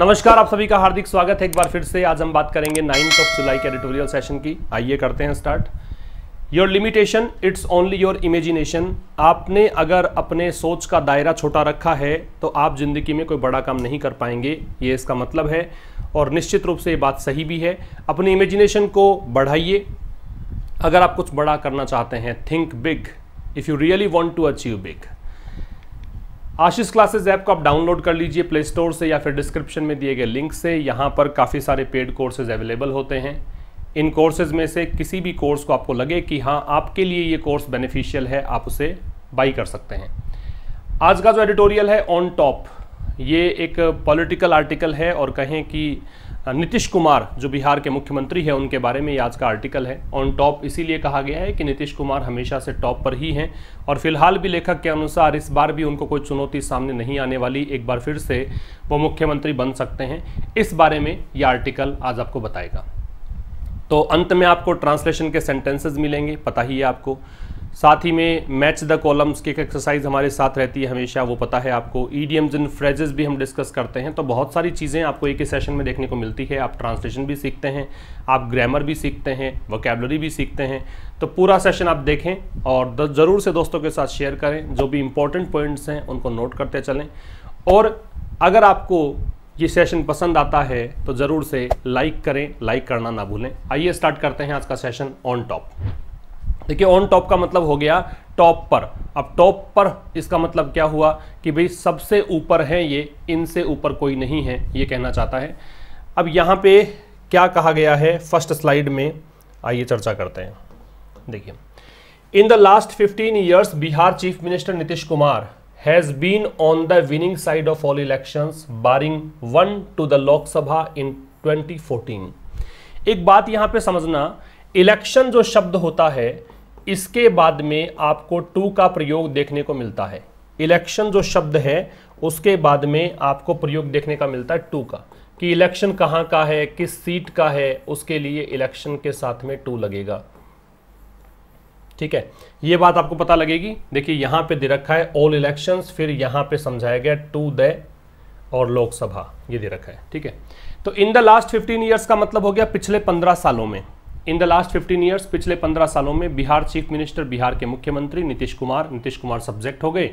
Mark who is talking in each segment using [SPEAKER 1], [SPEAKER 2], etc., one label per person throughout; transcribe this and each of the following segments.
[SPEAKER 1] नमस्कार आप सभी का हार्दिक स्वागत है एक बार फिर से आज हम बात करेंगे नाइन्थ ऑफ जुलाई के एडिटोरियल सेशन की आइए करते हैं start your limitation it's only your imagination आपने अगर अपने सोच का दायरा छोटा रखा है तो आप ज़िंदगी में कोई बड़ा काम नहीं कर पाएंगे ये इसका मतलब है और निश्चित रूप से ये बात सही भी है अपने इमेजिनेशन को बढ़ाइए अगर आप कुछ बड़ा करना चाहते हैं think big if you really want to achieve big Ashish classes app को आप डाउनलोड कर लीजिए प्ले स्टोर से या फिर डिस्क्रिप्शन में दिए गए लिंक से यहाँ पर काफ़ी सारे पेड कोर्सेज अवेलेबल होते हैं इन कोर्सेज में से किसी भी कोर्स को आपको लगे कि हाँ आपके लिए ये कोर्स बेनिफिशियल है आप उसे बाई कर सकते हैं आज का जो एडिटोरियल है ऑन टॉप ये एक पॉलिटिकल आर्टिकल है और कहें कि हाँ, नीतीश कुमार जो बिहार के मुख्यमंत्री हैं उनके बारे में ये आज का आर्टिकल है ऑन टॉप इसीलिए कहा गया है कि नीतीश कुमार हमेशा से टॉप पर ही हैं और फिलहाल भी लेखक के अनुसार इस बार भी उनको कोई चुनौती सामने नहीं आने वाली एक बार फिर से वो मुख्यमंत्री बन सकते हैं इस बारे में ये आर्टिकल आज आपको बताएगा तो अंत में आपको ट्रांसलेशन के सेंटेंसेज मिलेंगे पता ही है आपको साथ ही में मैच द कॉलम्स की एक एक्सरसाइज हमारे साथ रहती है हमेशा वो पता है आपको ईडीएम्स इन फ्रेजेस भी हम डिस्कस करते हैं तो बहुत सारी चीज़ें आपको एक ही सेशन में देखने को मिलती है आप ट्रांसलेशन भी सीखते हैं आप ग्रामर भी सीखते हैं वोकेबलरी भी सीखते हैं तो पूरा सेशन आप देखें और ज़रूर से दोस्तों के साथ शेयर करें जो भी इंपॉर्टेंट पॉइंट्स हैं उनको नोट करते चलें और अगर आपको ये सेशन पसंद आता है तो ज़रूर से लाइक करें लाइक करना ना भूलें आइए स्टार्ट करते हैं आज का सेशन ऑन टॉप देखिए ऑन टॉप का मतलब हो गया टॉप पर अब टॉप पर इसका मतलब क्या हुआ कि भाई सबसे ऊपर है ये इनसे ऊपर कोई नहीं है ये कहना चाहता है अब यहाँ पे क्या कहा गया है फर्स्ट स्लाइड में आइए चर्चा करते हैं देखिए in the last 15 years Bihar chief minister Nitish Kumar has been on the winning side of all election barring one to the Lok Sabha in fourteen एक बात यहां पे समझना इलेक्शन जो शब्द होता है इसके बाद में आपको टू का प्रयोग देखने को मिलता है इलेक्शन जो शब्द है उसके बाद में आपको प्रयोग देखने का मिलता है टू का कि इलेक्शन कहाँ का है किस सीट का है उसके लिए इलेक्शन के साथ में टू लगेगा ठीक है ये बात आपको पता लगेगी देखिए यहां पे दे रखा है ऑल इलेक्शंस फिर यहां पे समझाया गया टू द और लोकसभा ये दे रखा है ठीक है तो इन द लास्ट 15 इयर्स का मतलब हो गया पिछले 15 सालों में इन द लास्ट 15 ईयर्स पिछले 15 सालों में बिहार चीफ मिनिस्टर बिहार के मुख्यमंत्री नीतीश कुमार नीतीश कुमार सब्जेक्ट हो गए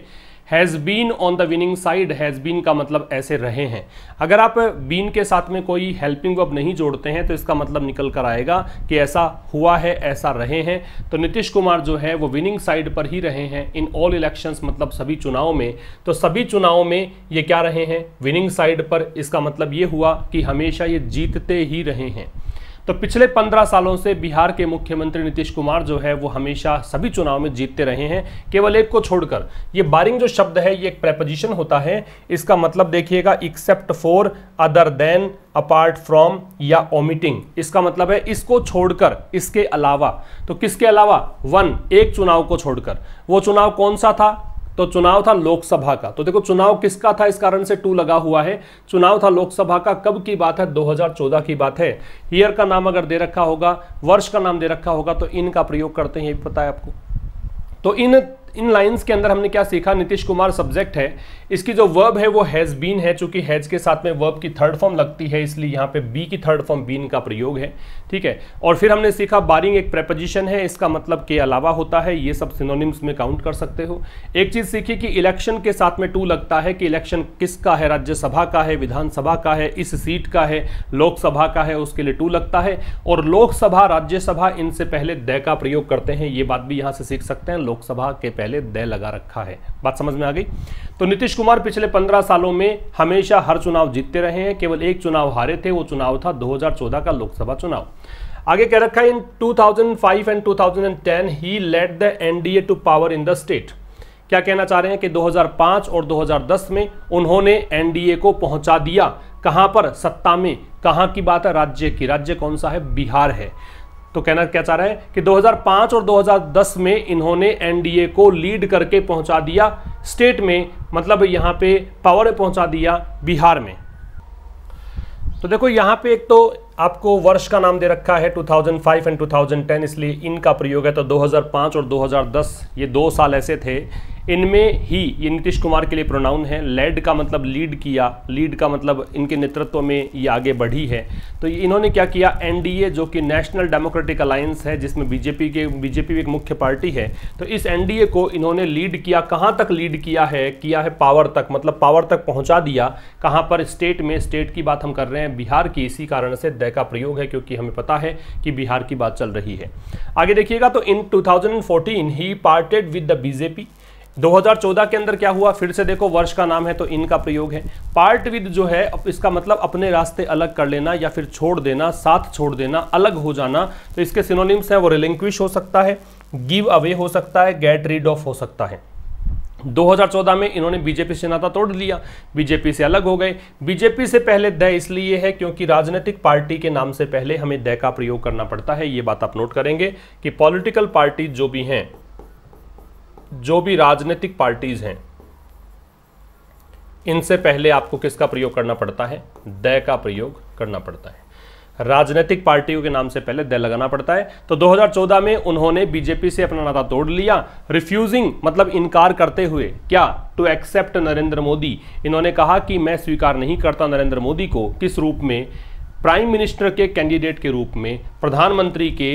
[SPEAKER 1] has been on the winning side has been का मतलब ऐसे रहे हैं अगर आप बीन के साथ में कोई हेल्पिंग वब नहीं जोड़ते हैं तो इसका मतलब निकल कर आएगा कि ऐसा हुआ है ऐसा रहे हैं तो नीतीश कुमार जो है वो विनिंग साइड पर ही रहे हैं इन ऑल इलेक्शंस मतलब सभी चुनाव में तो सभी चुनाव में ये क्या रहे हैं विनिंग साइड पर इसका मतलब ये हुआ कि हमेशा ये जीतते ही रहे हैं तो पिछले पंद्रह सालों से बिहार के मुख्यमंत्री नीतीश कुमार जो है वो हमेशा सभी चुनाव में जीतते रहे हैं केवल एक को छोड़कर ये बारिंग जो शब्द है ये एक प्रेपोजिशन होता है इसका मतलब देखिएगा except for other than apart from या ओमिटिंग इसका मतलब है इसको छोड़कर इसके अलावा तो किसके अलावा वन एक चुनाव को छोड़कर वो चुनाव कौन सा था तो चुनाव था लोकसभा का तो देखो चुनाव किसका था इस कारण से टू लगा हुआ है चुनाव था लोकसभा का कब की बात है 2014 की बात है ईयर का नाम अगर दे रखा होगा वर्ष का नाम दे रखा होगा तो इनका प्रयोग करते हैं ये भी पता है आपको तो इन इन लाइंस के अंदर हमने क्या सीखा नीतीश कुमार सब्जेक्ट है इसकी जो वर्ब है वो हैज बीन है चूंकि हैज के साथ में वर्ब की थर्ड फॉर्म लगती है इसलिए यहाँ पे बी की थर्ड फॉर्म बीन का प्रयोग है ठीक है और फिर हमने सीखा बारिंग एक प्रेपोजिशन है इसका मतलब के अलावा होता है ये सब सिनोनिम्स में काउंट कर सकते हो एक चीज सीखी कि इलेक्शन के साथ में टू लगता है कि इलेक्शन किसका है राज्यसभा का है विधानसभा का है इस सीट का है लोकसभा का है उसके लिए टू लगता है और लोकसभा राज्यसभा इनसे पहले दय का प्रयोग करते हैं ये बात भी यहां से सीख सकते हैं लोकसभा के पहले दय लगा रखा है बात समझ में आ गई तो नीतीश कुमार पिछले पंद्रह सालों में हमेशा हर चुनाव जीतते रहे हैं केवल एक चुनाव हारे थे वो चुनाव था 2014 का लोकसभा चुनाव आगे कह रखा है in 2005 and 2010 he led the NDA to power in the state क्या कहना चाह रहे हैं कि 2005 और 2010 में उन्होंने एनडीए को पहुंचा दिया कहां पर सत्ता में कहां की बात है राज्य की राज्य कौन सा है बिहार है तो कहना क्या चाह रहा है कि 2005 और 2010 में इन्होंने एनडीए को लीड करके पहुंचा दिया स्टेट में मतलब यहाँ पे पावर पहुँचा दिया बिहार में तो देखो यहाँ पे एक तो आपको वर्ष का नाम दे रखा है 2005 एंड 2010 इसलिए इनका प्रयोग है तो 2005 और 2010 ये दो साल ऐसे थे इनमें ही ये नीतीश कुमार के लिए प्रोनाउन है लेड का मतलब लीड किया लीड का मतलब इनके नेतृत्व में ये आगे बढ़ी है तो इन्होंने क्या किया एनडीए जो कि नेशनल डेमोक्रेटिक अलायंस है जिसमें बीजेपी के बीजेपी भी एक मुख्य पार्टी है तो इस एनडीए को इन्होंने लीड किया कहाँ तक लीड किया है किया है पावर तक मतलब पावर तक पहुँचा दिया कहाँ पर स्टेट में स्टेट की बात हम कर रहे हैं बिहार की इसी कारण से रुपए का प्रयोग है क्योंकि हमें पता है कि बिहार की बात चल रही है आगे देखिएगा तो in 2014 he parted with the BJP 2014 के अंदर क्या हुआ फिर से देखो वर्ष का नाम है तो इनका प्रयोग है पार्ट विद जो है इसका मतलब अपने रास्ते अलग कर लेना या फिर छोड़ देना साथ छोड़ देना अलग हो जाना तो इसके सिनोनिम्स हैं वो रिलिंक्विश हो सकता है गिव अवे हो सकता है गेट रीड ऑफ हो सकता है 2014 में इन्होंने बीजेपी से नाता तोड़ लिया बीजेपी से अलग हो गए बीजेपी से पहले द इसलिए है क्योंकि राजनीतिक पार्टी के नाम से पहले हमें दय का प्रयोग करना पड़ता है ये बात आप नोट करेंगे कि पॉलिटिकल पार्टी जो भी हैं जो भी राजनीतिक पार्टीज हैं इनसे पहले आपको किसका प्रयोग करना पड़ता है दय का प्रयोग करना पड़ता है राजनीतिक पार्टियों के नाम से पहले दे लगाना पड़ता है तो 2014 में उन्होंने बीजेपी से अपना नाता तोड़ लिया रिफ्यूजिंग मतलब इनकार करते हुए क्या टू एक्सेप्ट नरेंद्र मोदी इन्होंने कहा कि मैं स्वीकार नहीं करता नरेंद्र मोदी को किस रूप में प्राइम मिनिस्टर के कैंडिडेट के रूप में प्रधानमंत्री के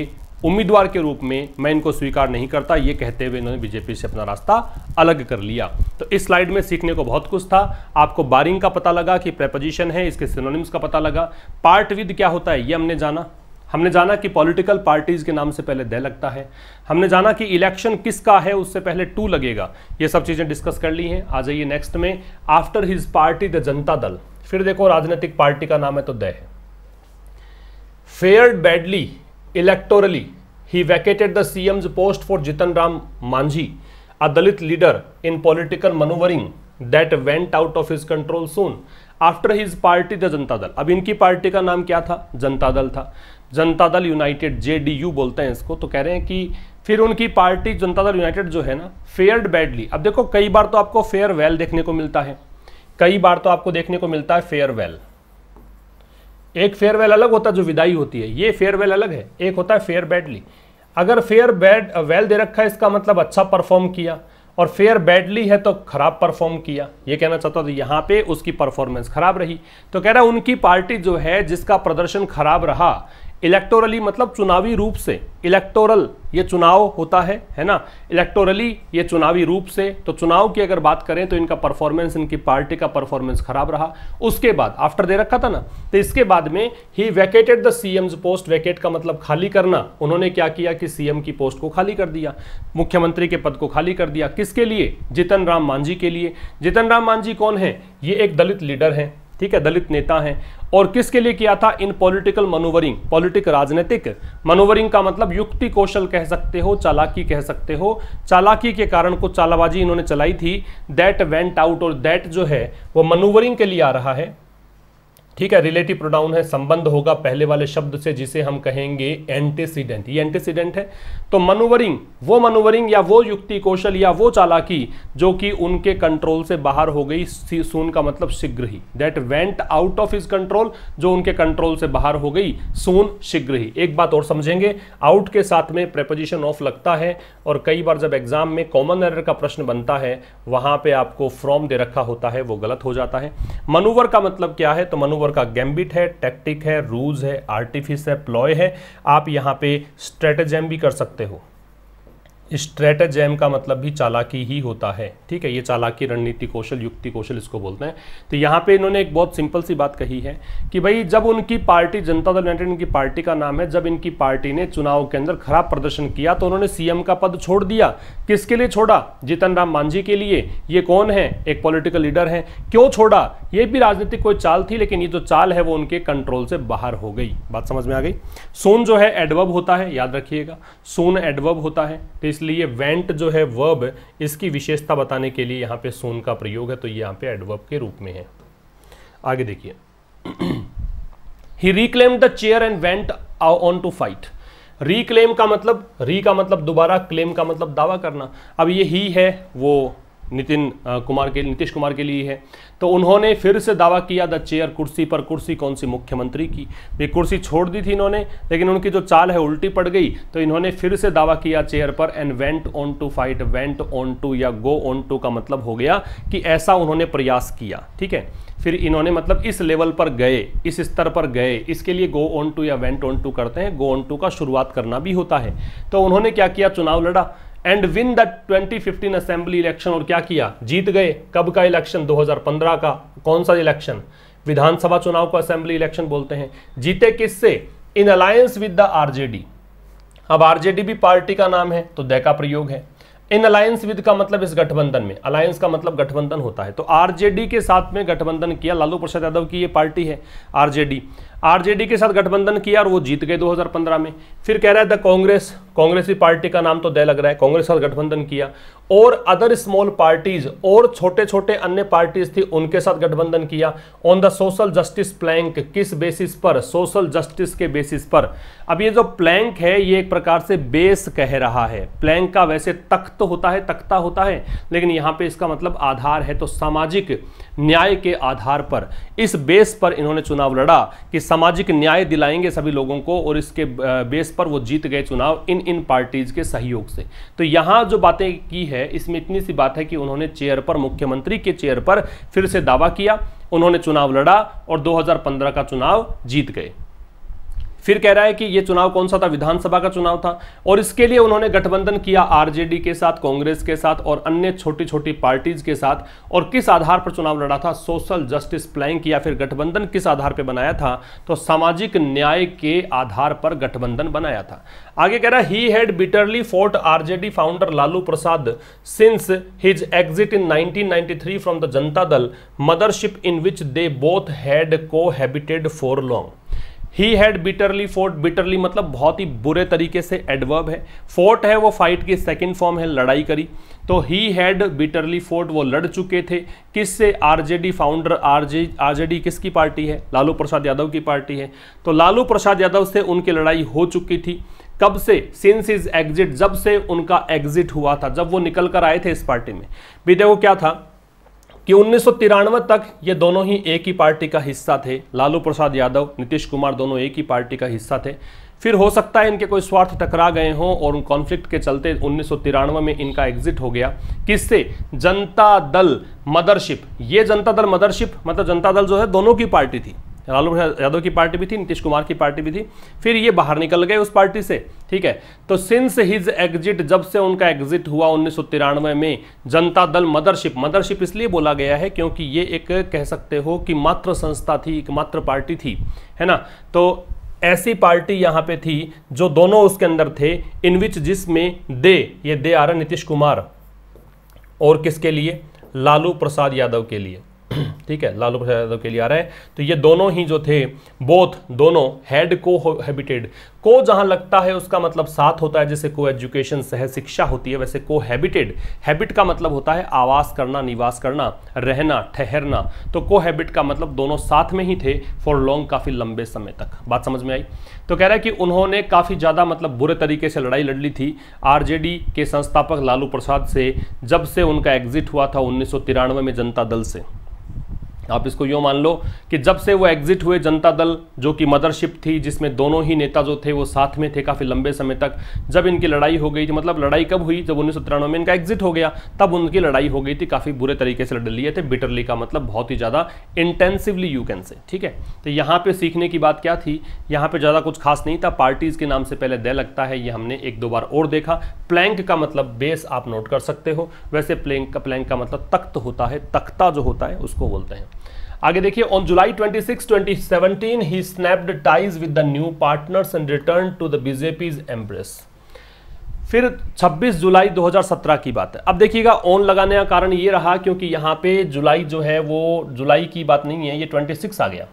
[SPEAKER 1] उम्मीदवार के रूप में मैं इनको स्वीकार नहीं करता ये कहते हुए इन्होंने बीजेपी से अपना रास्ता अलग कर लिया तो इस स्लाइड में सीखने को बहुत कुछ था आपको बारिंग का पता लगा कि प्रेपोजिशन है इसके सिनोनिम्स का पता लगा पार्ट विद क्या होता है ये हमने जाना हमने जाना कि पॉलिटिकल पार्टीज के नाम से पहले दे लगता है हमने जाना कि इलेक्शन किसका है उससे पहले टू लगेगा ये सब चीज़ें डिस्कस कर ली हैं आ जाइए नेक्स्ट में after his party the Janata दल फिर देखो राजनीतिक पार्टी का नाम है तो दह है fared badly Electorally, he vacated the CM's post for Jitan Ram Manji, a Dalit leader in political maneuvering that went out of his control soon after his party the जनता dal ab inki party ka naam kya tha जनता dal tha जनता dal united jdu bolte hain isko to keh rahe hain ki फिर उनकी party जनता दल United जो है ना फेयर्ड बैडली अब देखो कई बार तो आपको फेयर वेल देखने को मिलता है कई बार तो आपको देखने को मिलता है फेयर वेल एक फेयरवेल अलग होता है जो विदाई होती है ये फेयरवेल अलग है एक होता है फेयर बैडली अगर फेयर बैड वेल दे रखा है इसका मतलब अच्छा परफॉर्म किया और फेयर बैडली है तो खराब परफॉर्म किया ये कहना चाहता था तो यहाँ पे उसकी परफॉर्मेंस खराब रही तो कह रहा उनकी पार्टी जो है जिसका प्रदर्शन खराब रहा इलेक्टोरली मतलब चुनावी रूप से इलेक्टोरल ये चुनाव होता है है ना इलेक्टोरली ये चुनावी रूप से तो चुनाव की अगर बात करें तो इनका परफॉर्मेंस इनकी पार्टी का परफॉर्मेंस खराब रहा उसके बाद आफ्टर दे रखा था ना तो इसके बाद में he vacated the CM's post vacate का मतलब खाली करना उन्होंने क्या किया कि सीएम की पोस्ट को खाली कर दिया मुख्यमंत्री के पद को खाली कर दिया किसके लिए जितन राम मांझी के लिए जितन राम मांझी कौन है ये एक दलित लीडर हैं ठीक है दलित नेता हैं और किसके लिए किया था इन पॉलिटिकल मनोवरिंग पॉलिटिक राजनीतिक मनोवरिंग का मतलब युक्ति कौशल कह सकते हो चालाकी कह सकते हो चालाकी के कारण कुछ चालाबाजी इन्होंने चलाई थी दैट वेंट आउट और दैट जो है वो मनोवरिंग के लिए आ रहा है ठीक है रिलेटिव प्रोडाउन है संबंध होगा पहले वाले शब्द से जिसे हम कहेंगे एंटीसीडेंट ये एंटीसीडेंट है तो मनोवरिंग वो मनोवरिंग या वो युक्ति कौशल या वो चालाकी जो कि उनके कंट्रोल से बाहर हो गई सून का मतलब शीघ्र ही that went out of his control जो उनके कंट्रोल से बाहर हो गई सून शीघ्र ही एक बात और समझेंगे आउट के साथ में प्रेपोजिशन ऑफ लगता है और कई बार जब एग्जाम में कॉमन एरर का प्रश्न बनता है वहां पर आपको फ्रॉम दे रखा होता है वो गलत हो जाता है मनोवर का मतलब क्या है तो मनोवर ओवर का गैम्बिट है टैक्टिक है रूज है आर्टिफिस है प्लॉय है आप यहाँ पे स्ट्रेटेजम भी कर सकते हो स्ट्रेटेजैम का मतलब भी चालाकी ही होता है ठीक है ये चालाकी रणनीति कौशल युक्ति कौशल इसको बोलते हैं तो यहाँ पे इन्होंने एक बहुत सिंपल सी बात कही है कि भाई जब उनकी पार्टी जनता दल यूनाइटेड इनकी पार्टी का नाम है जब इनकी पार्टी ने चुनाव के अंदर खराब प्रदर्शन किया तो उन्होंने सीएम का पद छोड़ दिया किसके लिए छोड़ा जीतन राम मांझी के लिए ये कौन है एक पॉलिटिकल लीडर है क्यों छोड़ा ये भी राजनीतिक कोई चाल थी लेकिन ये जो चाल है वो उनके कंट्रोल से बाहर हो गई बात समझ में आ गई सोन जो है एडवब होता है याद रखिएगा सोन एडवब होता है तो इसलिए वेंट जो है वर्ब इसकी विशेषता बताने के लिए यहाँ पे सोन का प्रयोग है तो ये यहाँ पे एडवर्ब के रूप में है आगे देखिए he reclaim the chair and went on to fight reclaim का मतलब री का मतलब दोबारा क्लेम का मतलब दावा करना अब ये ही है वो नितिन कुमार के नीतीश कुमार के लिए है तो उन्होंने फिर से दावा किया द चेयर कुर्सी पर कुर्सी कौन सी मुख्यमंत्री की ये कुर्सी छोड़ दी थी इन्होंने लेकिन उनकी जो चाल है उल्टी पड़ गई तो इन्होंने फिर से दावा किया चेयर पर and went on to fight went on to या गो ऑन टू का मतलब हो गया कि ऐसा उन्होंने प्रयास किया ठीक है फिर इन्होंने मतलब इस लेवल पर गए इस स्तर पर गए इसके लिए गो ऑन टू या वेंट ऑन टू करते हैं गो ऑन टू का शुरुआत करना भी होता है तो उन्होंने क्या किया चुनाव लड़ा and win the 2015 assembly election और क्या किया जीत गए कब का इलेक्शन 2015 का कौन सा इलेक्शन विधानसभा चुनाव को असेंबली इलेक्शन बोलते हैं जीते किससे in alliance with the RJD अब आरजेडी भी पार्टी का नाम है तो दया का प्रयोग है इन अलायंस विद का मतलब इस गठबंधन में अलायंस का मतलब गठबंधन होता है तो आरजेडी के साथ में गठबंधन किया लालू प्रसाद यादव की ये पार्टी है आरजेडी आरजेडी के साथ गठबंधन किया और वो जीत गए 2015 में फिर कह रहा है द कांग्रेस कांग्रेसी पार्टी का नाम तो दे लग रहा है कांग्रेस के साथ गठबंधन किया और अदर स्मॉल पार्टीज और छोटे छोटे अन्य पार्टीज थी उनके साथ गठबंधन किया on the social justice plank किस बेसिस पर सोशल जस्टिस के बेसिस पर अब ये जो प्लैंक है ये एक प्रकार से बेस कह रहा है प्लैंक का वैसे तख्त होता है तख्ता होता है लेकिन यहाँ पे इसका मतलब आधार है तो सामाजिक न्याय के आधार पर इस बेस पर इन्होंने चुनाव लड़ा कि सामाजिक न्याय दिलाएंगे सभी लोगों को और इसके बेस पर वो जीत गए चुनाव इन इन पार्टीज के सहयोग से तो यहाँ जो बातें की है इसमें इतनी सी बात है कि उन्होंने चेयर पर मुख्यमंत्री के चेयर पर फिर से दावा किया उन्होंने चुनाव लड़ा और दो का चुनाव जीत गए फिर कह रहा है कि ये चुनाव कौन सा था विधानसभा का चुनाव था और इसके लिए उन्होंने गठबंधन किया आरजेडी के साथ कांग्रेस के साथ और अन्य छोटी छोटी पार्टीज के साथ और किस आधार पर चुनाव लड़ा था सोशल जस्टिस प्लाइंग या फिर गठबंधन किस आधार पर बनाया था तो सामाजिक न्याय के आधार पर गठबंधन बनाया था आगे कह रहा he had bitterly fought RJD founder Lalu Prasad since his exit in 1993 from the Janata Dal mothership in which they both had cohabited for long he had bitterly fought bitterly मतलब बहुत ही बुरे तरीके से एडवर्ब है फोर्ट है वो फाइट की सेकेंड फॉर्म है लड़ाई करी तो ही हैड बिटरली फोर्ट वो लड़ चुके थे किससे आरजेडी फाउंडर आरजे आरजेडी किसकी पार्टी है लालू प्रसाद यादव की पार्टी है तो लालू प्रसाद यादव से उनकी लड़ाई हो चुकी थी कब से सिंस इज एग्जिट जब से उनका एग्जिट हुआ था जब वो निकल कर आए थे इस पार्टी में भी वो क्या था कि उन्नीस तक ये दोनों ही एक ही पार्टी का हिस्सा थे लालू प्रसाद यादव नीतीश कुमार दोनों एक ही पार्टी का हिस्सा थे फिर हो सकता है इनके कोई स्वार्थ टकरा गए हों और उन कॉन्फ्लिक्ट के चलते उन्नीस में इनका एग्जिट हो गया किससे जनता दल मदरशिप ये जनता दल मदरशिप मतलब जनता दल जो है दोनों की पार्टी थी लालू प्रसाद यादव की पार्टी भी थी नीतीश कुमार की पार्टी भी थी फिर ये बाहर निकल गए उस पार्टी से ठीक है तो सिंस हिज एग्जिट जब से उनका एग्जिट हुआ उन्नीस में जनता दल मदरशिप मदरशिप इसलिए बोला गया है क्योंकि ये एक कह सकते हो कि मात्र संस्था थी एक मात्र पार्टी थी है ना तो ऐसी पार्टी यहाँ पे थी जो दोनों उसके अंदर थे इन विच जिसमें दे ये दे आ रहा नीतीश कुमार और किसके लिए लालू प्रसाद यादव के लिए ठीक है लालू प्रसाद यादव के लिए आ रहा है तो ये दोनों ही जो थे बोथ दोनों हेड को हैबिटेड को जहां लगता है उसका मतलब साथ होता है जैसे को एजुकेशन सह शिक्षा होती है वैसे को हैबिटेड हैबिट का मतलब होता है आवास करना निवास करना रहना ठहरना तो को हैबिट का मतलब दोनों साथ में ही थे फॉर लॉन्ग काफ़ी लंबे समय तक बात समझ में आई तो कह रहा है कि उन्होंने काफ़ी ज़्यादा मतलब बुरे तरीके से लड़ाई लड़ ली थी आरजेडी के संस्थापक लालू प्रसाद से जब से उनका एग्जिट हुआ था उन्नीस में जनता दल से आप इसको यूँ मान लो कि जब से वो एग्जिट हुए जनता दल जो कि मदरशिप थी जिसमें दोनों ही नेता जो थे वो साथ में थे काफ़ी लंबे समय तक जब इनकी लड़ाई हो गई थी मतलब लड़ाई कब हुई जब उन्नीस में इनका एग्जिट हो गया तब उनकी लड़ाई हो गई थी काफ़ी बुरे तरीके से लड़ लिए थे बिटरली का मतलब बहुत ही ज़्यादा इंटेंसिवली यू कैन से ठीक है तो यहाँ पर सीखने की बात क्या थी यहाँ पर ज़्यादा कुछ खास नहीं था पार्टीज़ के नाम से पहले दे लगता है ये हमने एक दो बार और देखा प्लैंक का मतलब बेस आप नोट कर सकते हो वैसे प्लैंक का प्लैंक का मतलब तख्त होता है तख्ता जो होता है उसको बोलते हैं आगे देखिए on July 26, 2017 he snapped ties with the new partners and return to the BJP embrace फिर 26 जुलाई 2017 की बात है अब देखिएगा ऑन लगाने का कारण ये रहा क्योंकि यहां पे जुलाई जो है वो जुलाई की बात नहीं है ये 26 आ गया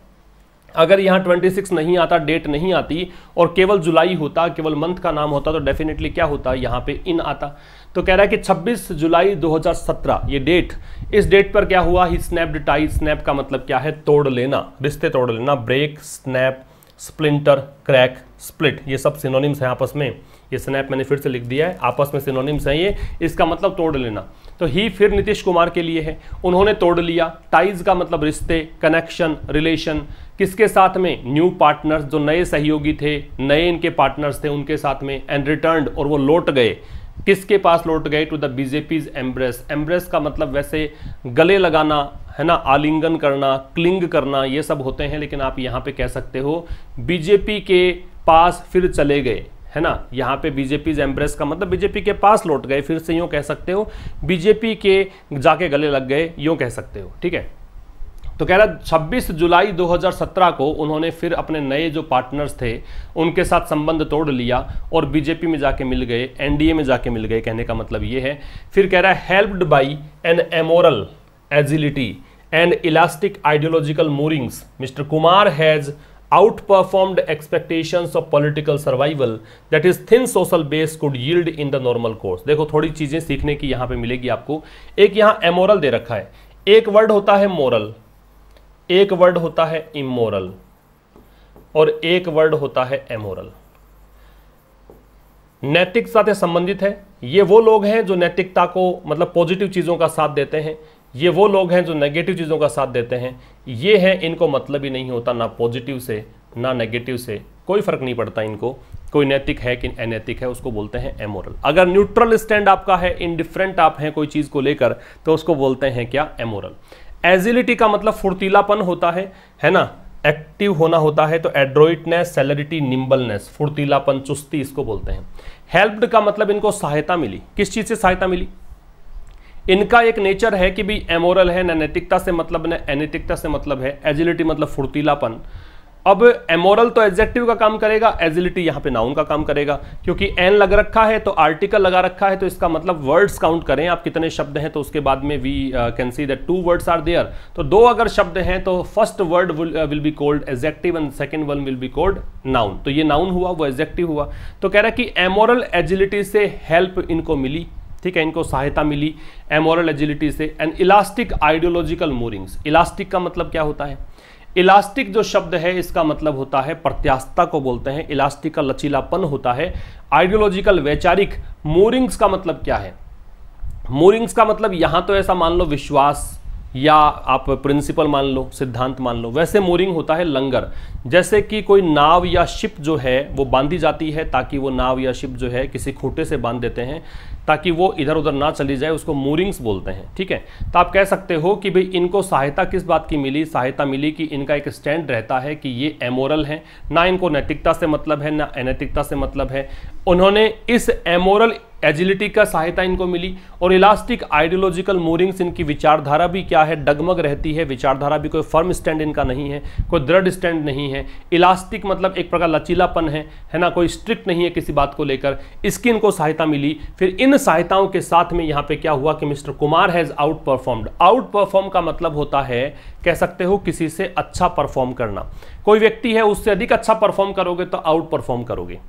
[SPEAKER 1] अगर यहां 26 नहीं आता डेट नहीं आती और केवल जुलाई होता केवल मंथ का नाम होता तो डेफिनेटली क्या होता यहां पे इन आता तो कह रहा है कि 26 जुलाई 2017 ये डेट इस डेट पर क्या हुआ ही स्नैप्ड टाई स्नैप का मतलब क्या है तोड़ लेना रिश्ते तोड़ लेना break snap splinter crack split ये सब सिनोनिम्स हैं आपस में ये स्नैप मैंने फिर से लिख दिया है आपस में सिनोनिम्स हैं ये इसका मतलब तोड़ लेना तो ही फिर नीतीश कुमार के लिए है उन्होंने तोड़ लिया टाइज का मतलब रिश्ते कनेक्शन रिलेशन किसके साथ में न्यू पार्टनर्स जो नए सहयोगी थे नए इनके पार्टनर्स थे उनके साथ में एंड रिटर्न और वो लौट गए किसके पास लौट गए to the BJP's embrace embrace का मतलब वैसे गले लगाना है ना आलिंगन करना क्लिंग करना ये सब होते हैं लेकिन आप यहाँ पे कह सकते हो बीजेपी के पास फिर चले गए है ना यहाँ पे बीजेपी एम्ब्रेस का मतलब बीजेपी के पास लौट गए फिर से यूँ कह सकते हो बीजेपी के जाके गले लग गए यूँ कह सकते हो ठीक है तो कह रहा 26 जुलाई 2017 को उन्होंने फिर अपने नए जो पार्टनर्स थे उनके साथ संबंध तोड़ लिया और बीजेपी में जाके मिल गए एनडीए में जाके मिल गए कहने का मतलब ये है फिर कह रहा है helped by an amoral agility and elastic ideological moorings mister Kumar has outperformed expectation of political survival that is thin social base could yield in the normal course देखो थोड़ी चीजें सीखने की यहां पे मिलेगी आपको एक यहां एमोरल दे रखा है एक वर्ड होता है मोरल एक वर्ड होता है इमोरल और एक वर्ड होता है एमोरल नैतिकता से संबंधित है ये वो लोग हैं जो नैतिकता को मतलब पॉजिटिव चीज़ों का साथ देते हैं ये वो लोग हैं जो नेगेटिव चीज़ों का साथ देते हैं ये हैं इनको मतलब ही नहीं होता ना पॉजिटिव से ना नेगेटिव से कोई फर्क नहीं पड़ता इनको कोई नैतिक है कि अनैतिक है उसको बोलते हैं एमोरल अगर न्यूट्रल स्टैंड आपका है इनडिफरेंट आप हैं कोई चीज़ को लेकर तो उसको बोलते हैं क्या एमोरल एजिलिटी का मतलब फुर्तीलापन होता है है ना एक्टिव होना होता है तो एड्रोइटनेस सेलरिटी निम्बलनेस फुर्तीलापन चुस्ती इसको बोलते हैं हेल्प्ड का मतलब इनको सहायता मिली किस चीज़ से सहायता मिली इनका एक नेचर है कि भी एमोरल है नैनैतिकता से मतलब न एनेटिकता से मतलब है एजिलिटी मतलब फुर्तीलापन अब एमोरल तो एग्जेक्टिव का काम करेगा एजिलिटी यहां पे नाउन का काम करेगा क्योंकि एन लग रखा है तो आर्टिकल लगा रखा है तो इसका मतलब वर्ड्स काउंट करें आप कितने शब्द हैं तो उसके बाद में we can see that two words are there तो दो अगर शब्द हैं तो first word will be called adjective and second one will be called noun तो ये नाउन हुआ वो एजेक्टिव हुआ तो कह रहा है कि एमोरल एजिलिटी से हेल्प इनको मिली ठीक है इनको सहायता मिली एमोरल एजिलिटी से and elastic ideological moorings elastic का मतलब क्या होता है इलास्टिक जो शब्द है इसका मतलब होता है प्रत्यास्था को बोलते हैं इलास्टिक का लचीलापन होता है आइडियोलॉजिकल वैचारिक मोरिंग्स का मतलब क्या है मोरिंग्स का मतलब यहां तो ऐसा मान लो विश्वास या आप प्रिंसिपल मान लो सिद्धांत मान लो वैसे मोरिंग होता है लंगर जैसे कि कोई नाव या शिप जो है वो बांधी जाती है ताकि वो नाव या शिप जो है किसी खूटे से बांध देते हैं ताकि वो इधर उधर ना चली जाए उसको मूरिंग्स बोलते हैं ठीक है तो आप कह सकते हो कि भाई इनको सहायता किस बात की मिली सहायता मिली कि इनका एक स्टैंड रहता है कि ये एमोरल हैं ना इनको नैतिकता से मतलब है ना अनैतिकता से मतलब है उन्होंने इस एमोरल एजिलिटी का सहायता इनको मिली और इलास्टिक आइडियोलॉजिकल मोरिंग्स इनकी विचारधारा भी क्या है डगमग रहती है विचारधारा भी कोई फर्म स्टैंड इनका नहीं है कोई दृढ़ स्टैंड नहीं है इलास्टिक मतलब एक प्रकार लचीलापन है है ना कोई स्ट्रिक्ट नहीं है किसी बात को लेकर इसकी इनको सहायता मिली फिर इन सहायताओं के साथ में यहाँ पर क्या हुआ कि mister Kumar has outperformed outperform का मतलब होता है कह सकते हो किसी से अच्छा परफॉर्म करना कोई व्यक्ति है उससे अधिक अच्छा परफॉर्म करोगे तो आउट परफॉर्म करोगे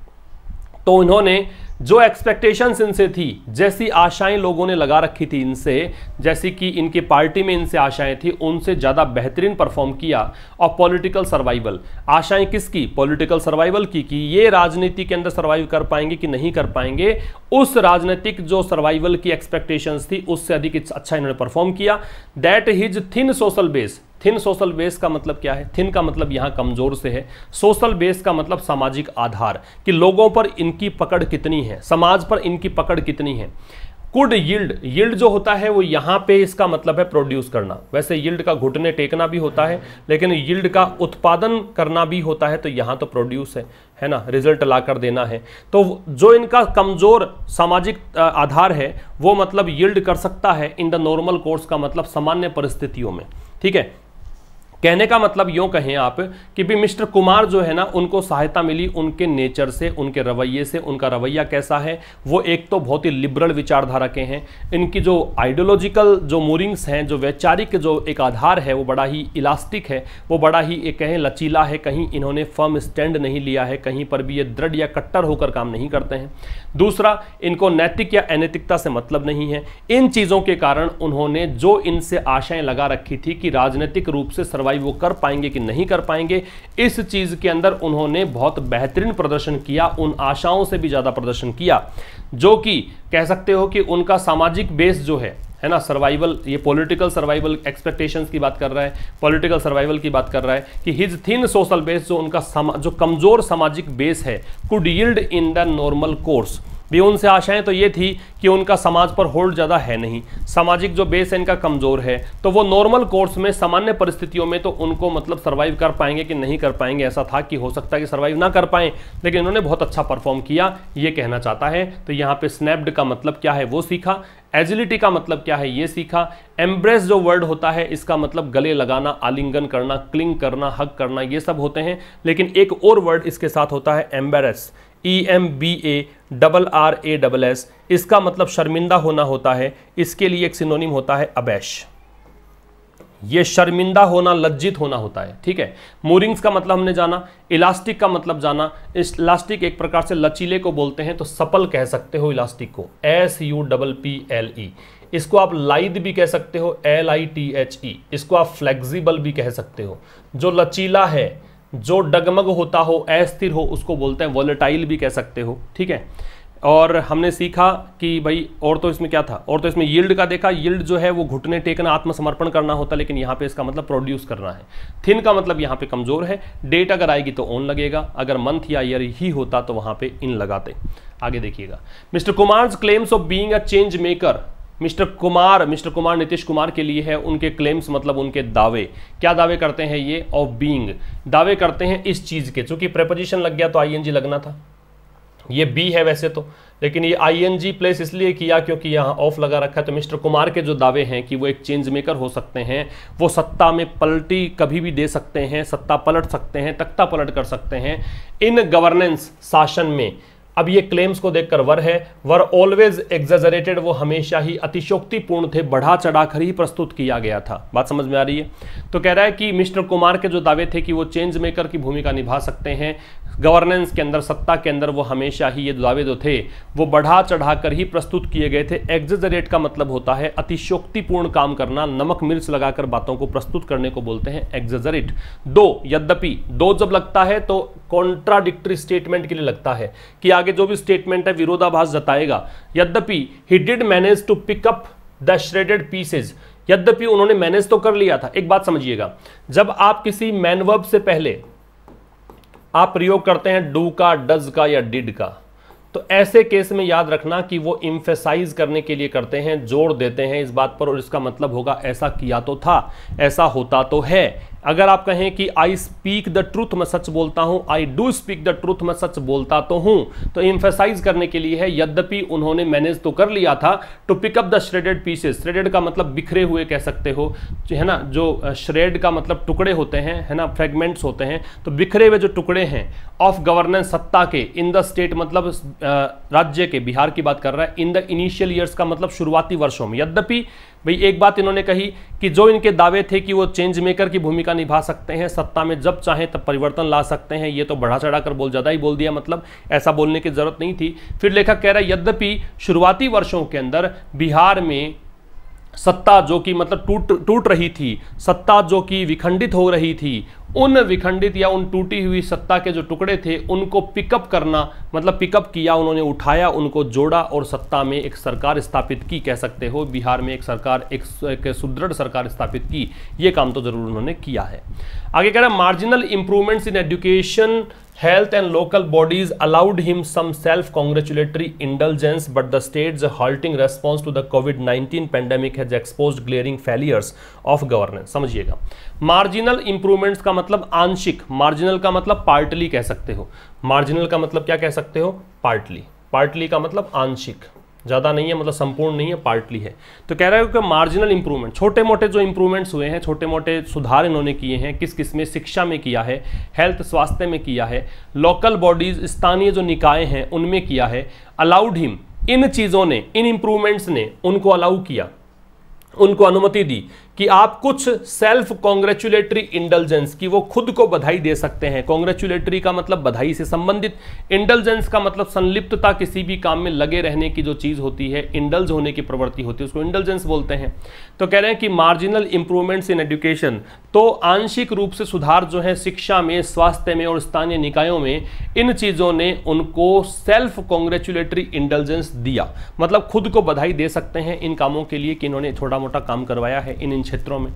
[SPEAKER 1] तो इन्होंने जो एक्सपेक्टेशंस इनसे थी जैसी आशाएं लोगों ने लगा रखी थी इनसे जैसी कि इनके पार्टी में इनसे आशाएं थी उनसे ज़्यादा बेहतरीन परफॉर्म किया और पॉलिटिकल सर्वाइवल आशाएं किसकी पॉलिटिकल सर्वाइवल की कि ये राजनीति के अंदर सर्वाइव कर पाएंगे कि नहीं कर पाएंगे उस राजनीतिक जो सर्वाइवल की एक्सपेक्टेशंस थी उससे अधिक अच्छा इन्होंने परफॉर्म किया that his thin social base thin social base का मतलब क्या है थिन का मतलब यहाँ कमज़ोर से है सोशल बेस का मतलब सामाजिक आधार कि लोगों पर इनकी पकड़ कितनी है समाज पर इनकी पकड़ कितनी है कुड यील्ड यील्ड जो होता है वो यहाँ पे इसका मतलब है प्रोड्यूस करना वैसे यील्ड का घुटने टेकना भी होता है लेकिन यील्ड का उत्पादन करना भी होता है तो यहाँ तो प्रोड्यूस है है ना रिजल्ट ला कर देना है तो जो इनका कमज़ोर सामाजिक आधार है वो मतलब यील्ड कर सकता है इन द नॉर्मल कोर्स का मतलब सामान्य परिस्थितियों में ठीक है कहने का मतलब यूँ कहें आप कि भी मिस्टर कुमार जो है ना उनको सहायता मिली उनके नेचर से उनके रवैये से उनका रवैया कैसा है वो एक तो बहुत ही लिबरल विचारधारा के हैं इनकी जो आइडियोलॉजिकल जो मूरिंग्स हैं जो वैचारिक जो एक आधार है वो बड़ा ही इलास्टिक है वो बड़ा ही एक कहें लचीला है कहीं इन्होंने फर्म स्टैंड नहीं लिया है कहीं पर भी ये दृढ़ या कट्टर होकर काम नहीं करते हैं दूसरा इनको नैतिक या अनैतिकता से मतलब नहीं है इन चीज़ों के कारण उन्होंने जो इनसे आशाएं लगा रखी थी कि राजनीतिक रूप से सर्व कार्रवाई वो कर पाएंगे कि नहीं कर पाएंगे इस चीज़ के अंदर उन्होंने बहुत बेहतरीन प्रदर्शन किया उन आशाओं से भी ज़्यादा प्रदर्शन किया जो कि कह सकते हो कि उनका सामाजिक बेस जो है है ना सर्वाइवल ये पॉलिटिकल सर्वाइवल एक्सपेक्टेशंस की बात कर रहा है पॉलिटिकल सर्वाइवल की बात कर रहा है कि हिज थिन सोशल बेस जो उनका समा, जो कमज़ोर सामाजिक बेस है could yield in the normal course भी उनसे आशाएं तो ये थी कि उनका समाज पर होल्ड ज़्यादा है नहीं सामाजिक जो बेस है इनका कमज़ोर है तो वो नॉर्मल कोर्स में सामान्य परिस्थितियों में तो उनको मतलब सर्वाइव कर पाएंगे कि नहीं कर पाएंगे ऐसा था कि हो सकता है कि सर्वाइव ना कर पाएँ लेकिन उन्होंने बहुत अच्छा परफॉर्म किया ये कहना चाहता है तो यहाँ पर स्नैप्ड का मतलब क्या है वो सीखा एजिलिटी का मतलब क्या है ये सीखा एम्ब्रेस जो वर्ड होता है इसका मतलब गले लगाना आलिंगन करना क्लिंग करना हक करना ये सब होते हैं लेकिन एक और वर्ड इसके साथ होता है embarrass E M B A double R A double S इसका मतलब शर्मिंदा होना होता है इसके लिए एक सिनोनिम होता है अबैश ये शर्मिंदा होना लज्जित होना होता है ठीक है मूरिंग्स का मतलब हमने जाना इलास्टिक का मतलब जाना इलास्टिक एक प्रकार से लचीले को बोलते हैं तो सपल कह सकते हो इलास्टिक को S U double P L E इसको आप लाइद भी कह सकते हो L I T H E इसको आप फ्लेक्सिबल भी कह सकते हो जो लचीला है जो डगमग होता हो अस्थिर हो उसको बोलते हैं वॉलेटाइल भी कह सकते हो ठीक है और हमने सीखा कि भाई और तो इसमें क्या था और तो इसमें यील्ड का देखा यील्ड जो है वो घुटने टेकना आत्मसमर्पण करना होता लेकिन यहाँ पे इसका मतलब प्रोड्यूस करना है थिन का मतलब यहाँ पे कमज़ोर है डेट अगर आएगी तो ऑन लगेगा अगर मंथ या ईयर ही होता तो वहाँ पे इन लगाते आगे देखिएगा mister Kumar's claims of being a change maker mister Kumar mister Kumar Nitish Kumar के लिए है उनके क्लेम्स मतलब उनके दावे क्या दावे करते हैं ये ऑफ बीइंग दावे करते हैं इस चीज़ के चूंकि प्रेपोजिशन लग गया तो आईएनजी लगना था ये बी है वैसे तो लेकिन ये आईएनजी प्लेस इसलिए किया क्योंकि यहाँ ऑफ लगा रखा है तो मिस्टर कुमार के जो दावे हैं कि वो एक चेंज मेकर हो सकते हैं वो सत्ता में पलटी कभी भी दे सकते हैं सत्ता पलट सकते हैं तख्ता पलट कर सकते हैं इन गवर्नेंस शासन में अब ये क्लेम्स को देखकर वर है वर ऑलवेज एग्जेजरेटेड वो हमेशा ही अतिशोक्तिपूर्ण थे बढ़ा चढ़ाकर ही प्रस्तुत किया गया था बात समझ में आ रही है तो कह रहा है कि मिस्टर कुमार के जो दावे थे कि वो चेंज मेकर की भूमिका निभा सकते हैं गवर्नेंस के अंदर सत्ता के अंदर वो हमेशा ही ये दावे जो थे वो बढ़ा चढ़ा कर ही प्रस्तुत किए गए थे एग्जरेट का मतलब होता है अतिशोक्तिपूर्ण काम करना नमक मिर्च लगाकर बातों को प्रस्तुत करने को बोलते हैं एग्जरेट दो यद्यपि दो जब लगता है तो कॉन्ट्राडिक्टरी स्टेटमेंट के लिए लगता है कि आगे जो भी स्टेटमेंट है विरोधाभास जताएगा यद्यपि he did manage to pick up the shredded pieces यद्यपि उन्होंने मैनेज तो कर लिया था एक बात समझिएगा जब आप किसी मैनवर्ब से पहले आप प्रयोग करते हैं डू का डज का या डिड का तो ऐसे केस में याद रखना कि वो इम्फेसाइज करने के लिए करते हैं जोड़ देते हैं इस बात पर और इसका मतलब होगा ऐसा किया तो था ऐसा होता तो है अगर आप कहें कि आई स्पीक द ट्रूथ मैं सच बोलता हूं I do speak the truth मैं सच बोलता तो हूं तो इम्फेसाइज करने के लिए है यद्यपि उन्होंने मैनेज तो कर लिया था to pick up the shredded pieces shredded का मतलब बिखरे हुए कह सकते हो है ना जो श्रेड का मतलब टुकड़े होते हैं है ना फ्रेगमेंट्स होते हैं तो बिखरे हुए जो टुकड़े हैं ऑफ गवर्नेंस सत्ता के इन द स्टेट मतलब राज्य के बिहार की बात कर रहा है इन द इनिशियल ईयर्स का मतलब शुरुआती वर्षों में यद्यपि भाई एक बात इन्होंने कही कि जो इनके दावे थे कि वो चेंज मेकर की भूमिका निभा सकते हैं सत्ता में जब चाहें तब परिवर्तन ला सकते हैं ये तो बढ़ा चढ़ा कर बोल ज़्यादा ही बोल दिया मतलब ऐसा बोलने की ज़रूरत नहीं थी फिर लेखक कह रहा है यद्यपि शुरुआती वर्षों के अंदर बिहार में सत्ता जो कि मतलब टूट टूट रही थी सत्ता जो कि विखंडित हो रही थी उन विखंडित या उन टूटी हुई सत्ता के जो टुकड़े थे उनको पिकअप करना मतलब पिकअप किया उन्होंने उठाया उनको जोड़ा और सत्ता में एक सरकार स्थापित की कह सकते हो बिहार में एक सरकार एक, एक सुदृढ़ सरकार स्थापित की ये काम तो जरूर उन्होंने किया है आगे कह रहा है marginal improvements in education health and local bodies allowed him some self congratulatory indulgence but the state's halting response to the covid nineteen pandemic has expose glaring failures of governance समझिएगा मार्जिनल इंप्रूवमेंट्स का मतलब आंशिक marginal का मतलब partly कह सकते हो marginal का मतलब क्या कह सकते हो पार्टली पार्टली का मतलब आंशिक ज़्यादा नहीं है मतलब संपूर्ण नहीं है पार्टली है तो कह रहा है कि मार्जिनल इंप्रूवमेंट छोटे मोटे जो इंप्रूवमेंट्स हुए हैं छोटे मोटे सुधार इन्होंने किए हैं किस किस में शिक्षा में किया है हेल्थ स्वास्थ्य में किया है लोकल बॉडीज स्थानीय जो निकाय हैं उनमें किया है अलाउड हिम इन चीज़ों ने इन इंप्रूवमेंट्स ने उनको अलाउ किया उनको अनुमति दी कि आप कुछ सेल्फ कॉन्ग्रेचुलेटरी इंडलजेंस की वो खुद को बधाई दे सकते हैं कॉन्ग्रेचुलेटरी का मतलब बधाई से संबंधित इंडलजेंस का मतलब संलिप्तता किसी भी काम में लगे रहने की जो चीज़ होती है इंडल्ज होने की प्रवृत्ति होती है उसको इंडलजेंस बोलते हैं तो कह रहे हैं कि मार्जिनल इंप्रूवमेंट्स इन एडुकेशन तो आंशिक रूप से सुधार जो है शिक्षा में स्वास्थ्य में और स्थानीय निकायों में इन चीज़ों ने उनको सेल्फ कॉन्ग्रेचुलेटरी इंटेलिजेंस दिया मतलब खुद को बधाई दे सकते हैं इन कामों के लिए कि इन्होंने छोटा मोटा काम करवाया है इन क्षेत्रों में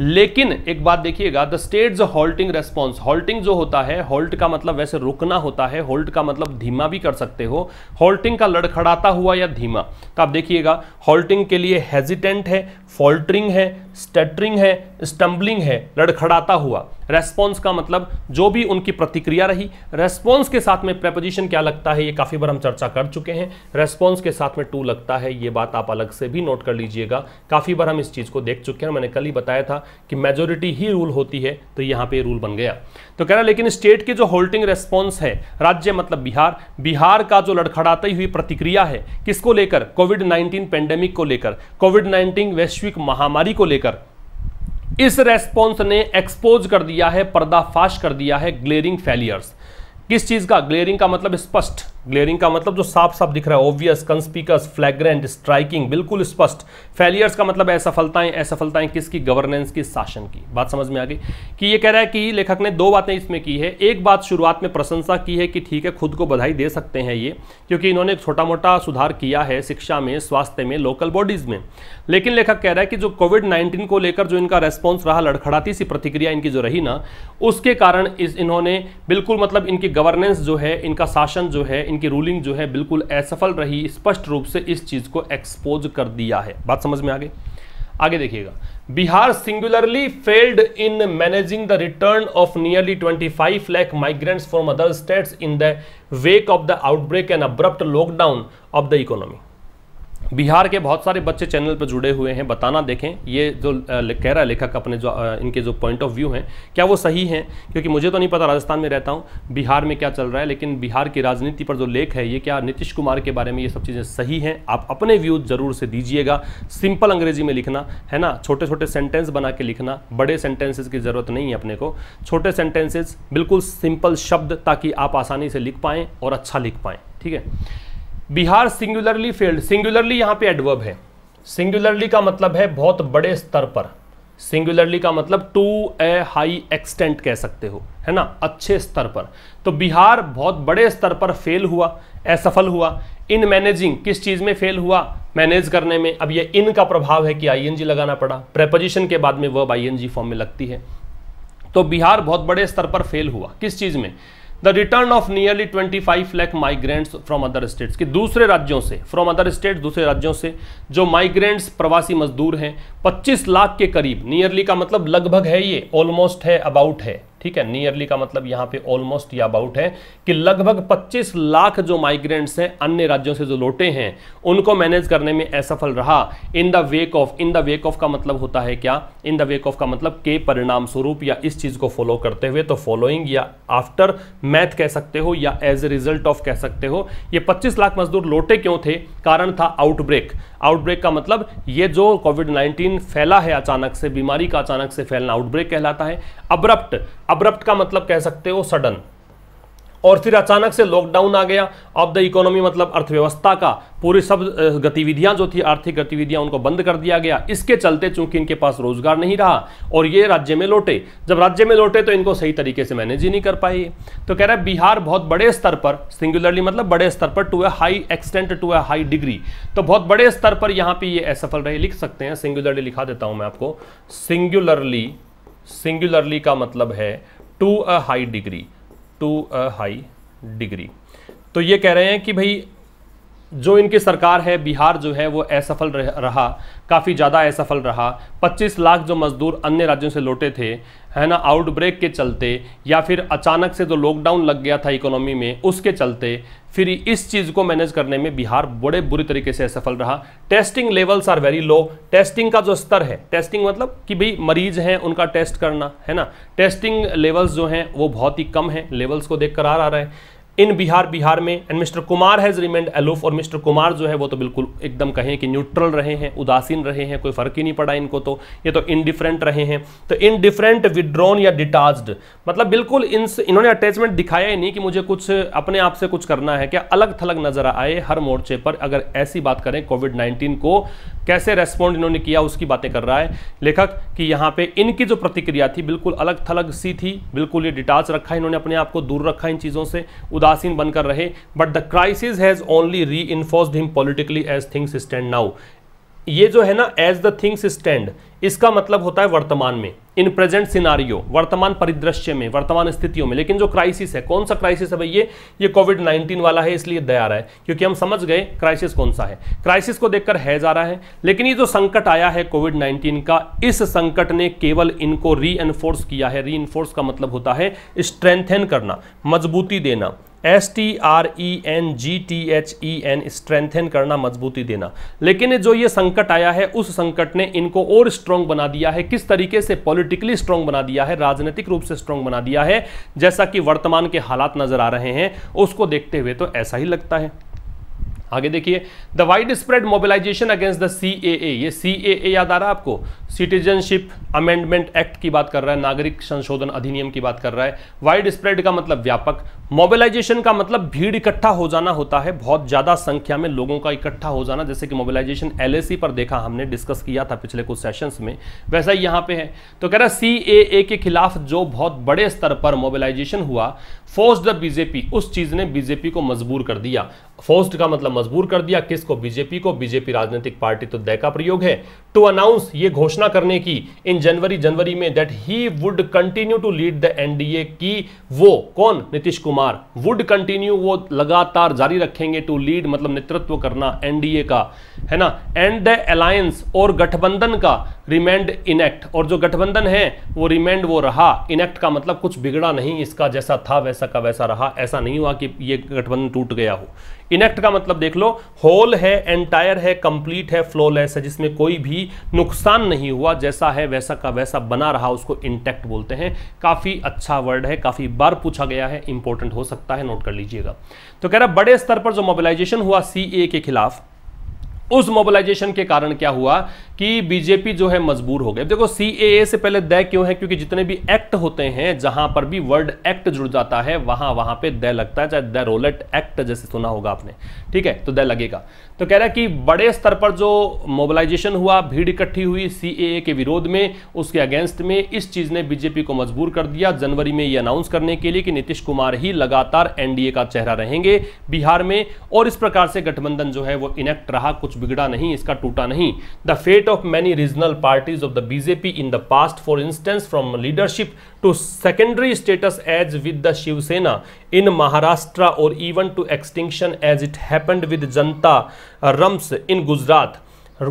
[SPEAKER 1] लेकिन एक बात देखिएगा the state's halting response halting जो होता है हॉल्ट का मतलब वैसे रुकना होता है हॉल्ट का मतलब धीमा भी कर सकते हो हॉल्टिंग का लड़खड़ाता हुआ या धीमा तो आप देखिएगा हॉल्टिंग के लिए हेजिटेंट है फॉल्टरिंग है स्टटरिंग है स्टम्बलिंग है लड़खड़ाता हुआ रेस्पॉन्स का मतलब जो भी उनकी प्रतिक्रिया रही रेस्पॉन्स के साथ में प्रेपोजिशन क्या लगता है ये काफ़ी बार हम चर्चा कर चुके हैं रेस्पॉन्स के साथ में टू लगता है ये बात आप अलग से भी नोट कर लीजिएगा काफ़ी बार हम इस चीज़ को देख चुके हैं मैंने कल ही बताया था कि मेजोरिटी ही रूल होती है तो यहाँ पर रूल बन गया तो कह रहा लेकिन स्टेट की जो होल्टिंग रेस्पॉन्स है राज्य मतलब बिहार बिहार का जो लड़खड़ाती हुई प्रतिक्रिया है किसको लेकर कोविड 19 पेंडेमिक को लेकर कोविड 19 वैश्विक महामारी को लेकर इस रेस्पॉन्स ने एक्सपोज कर दिया है पर्दाफाश कर दिया है ग्लेरिंग फेलियर्स किस चीज का ग्लेरिंग का मतलब स्पष्ट ग्लेयरिंग का मतलब जो साफ साफ दिख रहा है ऑब्वियस कंस्पीकस फ्लैग्रेंट स्ट्राइकिंग बिल्कुल स्पष्ट फेलियर्स का मतलब असफलताएं असफलताएं किसकी गवर्नेंस की शासन की बात समझ में आ गई कि ये कह रहा है कि लेखक ने दो बातें इसमें की है एक बात शुरुआत में प्रशंसा की है कि ठीक है खुद को बधाई दे सकते हैं ये क्योंकि इन्होंने एक छोटा मोटा सुधार किया है शिक्षा में स्वास्थ्य में लोकल बॉडीज में लेकिन लेखक कह रहा है कि जो कोविड नाइन्टीन को लेकर जो इनका रेस्पॉन्स रहा लड़खड़ाती सी प्रतिक्रिया इनकी जो रही ना उसके कारण इस इन्होंने बिल्कुल मतलब इनकी गवर्नेंस जो है इनका शासन जो है इनकी रूलिंग जो है बिल्कुल असफल रही स्पष्ट रूप से इस चीज़ को एक्सपोज कर दिया है बात समझ में आ गई आगे देखिएगा Bihar singularly failed in managing the return of nearly 25 lakh migrants from other states in the wake of the outbreak and abrupt lockdown of the economy Bihar के बहुत सारे बच्चे चैनल पर जुड़े हुए हैं बताना देखें ये जो कह रहा है लेखक अपने जो इनके जो पॉइंट ऑफ व्यू हैं क्या वो सही हैं क्योंकि मुझे तो नहीं पता राजस्थान में रहता हूँ बिहार में क्या चल रहा है लेकिन बिहार की राजनीति पर जो लेख है ये क्या नीतीश कुमार के बारे में ये सब चीज़ें सही हैं आप अपने व्यूज ज़रूर से दीजिएगा सिंपल अंग्रेजी में लिखना है ना छोटे छोटे सेंटेंस बना के लिखना बड़े सेंटेंसेज की ज़रूरत नहीं है अपने को छोटे सेंटेंसेज बिल्कुल सिंपल शब्द ताकि आप आसानी से लिख पाएँ और अच्छा लिख पाएँ ठीक है बिहार सिंगुलरली फेल्ड सिंगुलरली यहां पे एडवर्ब है सिंगुलरली का मतलब है बहुत बड़े स्तर पर सिंगुलरली का मतलब टू ए हाई एक्सटेंट कह सकते हो है ना अच्छे स्तर पर तो बिहार बहुत बड़े स्तर पर फेल हुआ असफल हुआ इन मैनेजिंग किस चीज़ में फेल हुआ मैनेज करने में अब ये इन का प्रभाव है कि आईएनजी लगाना पड़ा प्रेपोजिशन के बाद में वर्ब आईएनजी फॉर्म में लगती है तो बिहार बहुत बड़े स्तर पर फेल हुआ किस चीज़ में the return of nearly 25 lakh migrants from other states कि दूसरे राज्यों से फ्रॉम अदर स्टेट दूसरे राज्यों से जो माइग्रेंट्स प्रवासी मजदूर हैं 25 लाख के करीब नियरली का मतलब लगभग है ये ऑलमोस्ट है अबाउट है ठीक है नियरली का मतलब यहां पे ऑलमोस्ट या अबाउट है कि लगभग 25 लाख जो माइग्रेंट्स हैं अन्य राज्यों से जो लौटे हैं उनको मैनेज करने में असफल रहा in the wake of in the wake of का मतलब होता है क्या इन द वेक ऑफ का मतलब के परिणाम स्वरूप या इस चीज को फॉलो करते हुए तो फॉलोइंग या आफ्टर मैथ कह सकते हो या एज ए रिजल्ट ऑफ कह सकते हो ये पच्चीस लाख मजदूर लौटे क्यों थे कारण था आउटब्रेक आउटब्रेक का मतलब ये जो कोविड नाइन्टीन फैला है अचानक से बीमारी का अचानक से फैलना आउटब्रेक कहलाता है अब्रप्ट अब्रप्ट का मतलब कह सकते हो सडन और फिर अचानक से लॉकडाउन आ गया ऑफ द इकोनॉमी मतलब अर्थव्यवस्था का पूरी सब गतिविधियां जो थी आर्थिक गतिविधियां उनको बंद कर दिया गया इसके चलते चूंकि इनके पास रोजगार नहीं रहा और ये राज्य में लौटे जब राज्य में लौटे तो इनको सही तरीके से मैनेज ही नहीं कर पाई तो कह रहे हैं बिहार बहुत बड़े स्तर पर सिंगुलरली मतलब बड़े स्तर पर to a high extent to a high degree तो बहुत बड़े स्तर पर यहाँ पर ये असफल रहे लिख सकते हैं सिंगुलरली लिखा देता हूँ मैं आपको सिंगुलरली सिंगुलरली का मतलब है to a high degree to a high degree तो ये कह रहे हैं कि भाई जो इनकी सरकार है बिहार जो है वो असफल रहा काफ़ी ज़्यादा असफल रहा 25 लाख जो मजदूर अन्य राज्यों से लौटे थे है ना आउटब्रेक के चलते या फिर अचानक से जो लॉकडाउन लग गया था इकोनॉमी में उसके चलते फिर इस चीज़ को मैनेज करने में बिहार बड़े बुरी तरीके से असफल रहा testing levels are very low testing का जो स्तर है टेस्टिंग मतलब कि भाई मरीज हैं उनका टेस्ट करना है ना टेस्टिंग लेवल्स जो हैं वो बहुत ही कम हैं लेवल्स को देख कर आ रहा है इन बिहार बिहार में and mister Kumar has remained aloof और मिस्टर कुमार जो है वो तो बिल्कुल एकदम कहें कि न्यूट्रल रहे हैं उदासीन रहे हैं कोई फ़र्क ही नहीं पड़ा इनको तो ये तो इनडिफरेंट रहे हैं तो इनडिफरेंट विड्रॉन या डिटाच मतलब बिल्कुल इन इन्होंने अटैचमेंट दिखाया ही नहीं कि मुझे कुछ अपने आप से कुछ करना है क्या अलग थलग नज़र आए हर मोर्चे पर अगर ऐसी बात करें कोविड नाइन्टीन को कैसे रेस्पॉन्ड इन्होंने किया उसकी बातें कर रहा है लेखक कि यहाँ पे इनकी जो प्रतिक्रिया थी बिल्कुल अलग थलग सी थी बिल्कुल ये डिटाच रखा इन्होंने अपने आप को दूर रखा इन चीज़ों से उदासीन बनकर रहे but the crisis has only reinforced him politically as things stand now ये जो है ना एज द थिंग्स स्टैंड इसका मतलब होता है वर्तमान में इन प्रेजेंट सिनारियो वर्तमान परिदृश्य में वर्तमान स्थितियों में लेकिन जो क्राइसिस है कौन सा क्राइसिस है भैया ये ये कोविड 19 वाला है इसलिए दया रहा है क्योंकि हम समझ गए क्राइसिस कौन सा है क्राइसिस को देखकर है जा रहा है लेकिन ये जो संकट आया है कोविड 19 का इस संकट ने केवल इनको री किया है री का मतलब होता है स्ट्रेंथेन करना मजबूती देना S T R E N G T H E N strengthen करना मजबूती देना लेकिन जो ये संकट आया है उस संकट ने इनको और स्ट्रांग बना दिया है किस तरीके से पॉलिटिकली स्ट्रांग बना दिया है राजनीतिक रूप से स्ट्रांग बना दिया है जैसा कि वर्तमान के हालात नजर आ रहे हैं उसको देखते हुए तो ऐसा ही लगता है आगे देखिए the widespread mobilisation against the C ये सी याद आ रहा है आपको सिटीजनशिप अमेंडमेंट एक्ट की बात कर रहा है नागरिक संशोधन अधिनियम की बात कर रहा है वाइड स्प्रेड का मतलब व्यापक मोबिलाइजेशन का मतलब भीड़ इकट्ठा हो जाना होता है बहुत ज़्यादा संख्या में लोगों का इकट्ठा हो जाना जैसे कि मोबिलाइजेशन एल पर देखा हमने डिस्कस किया था पिछले कुछ सेशंस में वैसा ही यहां पे है तो कह रहा है सी के खिलाफ जो बहुत बड़े स्तर पर मोबिलाइजेशन हुआ फोर्स द बीजेपी उस चीज ने बीजेपी को मजबूर कर दिया फोर्स्ड का मतलब मजबूर कर दिया किसको बीजेपी को बीजेपी राजनीतिक पार्टी तो दय का प्रयोग है टू अनाउंस ये घोषणा करने की इन जनवरी जनवरी में that he would continue to lead the NDA की वो कौन नीतीश कुमार वुड कंटिन्यू वो लगातार जारी रखेंगे टू लीड मतलब नेतृत्व करना एनडीए का है ना एंड द अलायंस और गठबंधन का रिमेंड इनेक्ट और जो गठबंधन है वो रिमेंड वो रहा इनेक्ट का मतलब कुछ बिगड़ा नहीं इसका जैसा था वैसा वैसा का वैसा रहा ऐसा नहीं हुआ कि ये गठबंधन टूट गया हो इनेक्ट का मतलब देख लो होल है एंटायर है कंप्लीट है फ्लोलेस है जिसमें कोई भी नुकसान नहीं हुआ जैसा है वैसा का वैसा बना रहा उसको इंटेक्ट बोलते हैं काफ़ी अच्छा वर्ड है काफ़ी बार पूछा गया है इंपॉर्टेंट हो सकता है नोट कर लीजिएगा तो कह रहा बड़े स्तर पर जो मोबिलाइजेशन हुआ सी के खिलाफ उस मोबिलाइजेशन के कारण क्या हुआ कि बीजेपी जो है मजबूर हो गए देखो सी से पहले दय क्यों है क्योंकि जितने भी एक्ट होते हैं जहां पर भी वर्ड एक्ट जुड़ जाता है वहां वहां पे दय लगता है चाहे द रोलेट एक्ट जैसे सुना होगा आपने ठीक है तो दय लगेगा तो कह रहा है कि बड़े स्तर पर जो मोबिलाइजेशन हुआ भीड़ इकट्ठी हुई सी के विरोध में उसके अगेंस्ट में इस चीज ने बीजेपी को मजबूर कर दिया जनवरी में यह अनाउंस करने के लिए कि नीतीश कुमार ही लगातार एनडीए का चेहरा रहेंगे बिहार में और इस प्रकार से गठबंधन जो है वो इनेक्ट रहा कुछ कुछ बिगड़ा नहीं इसका टूटा नहीं the fate of many regional parties of the BJP in the past for instance from leadership to secondary status as with the Shiv Sena in Maharashtra और even to extinction as it happened with Janata रम्स in Gujarat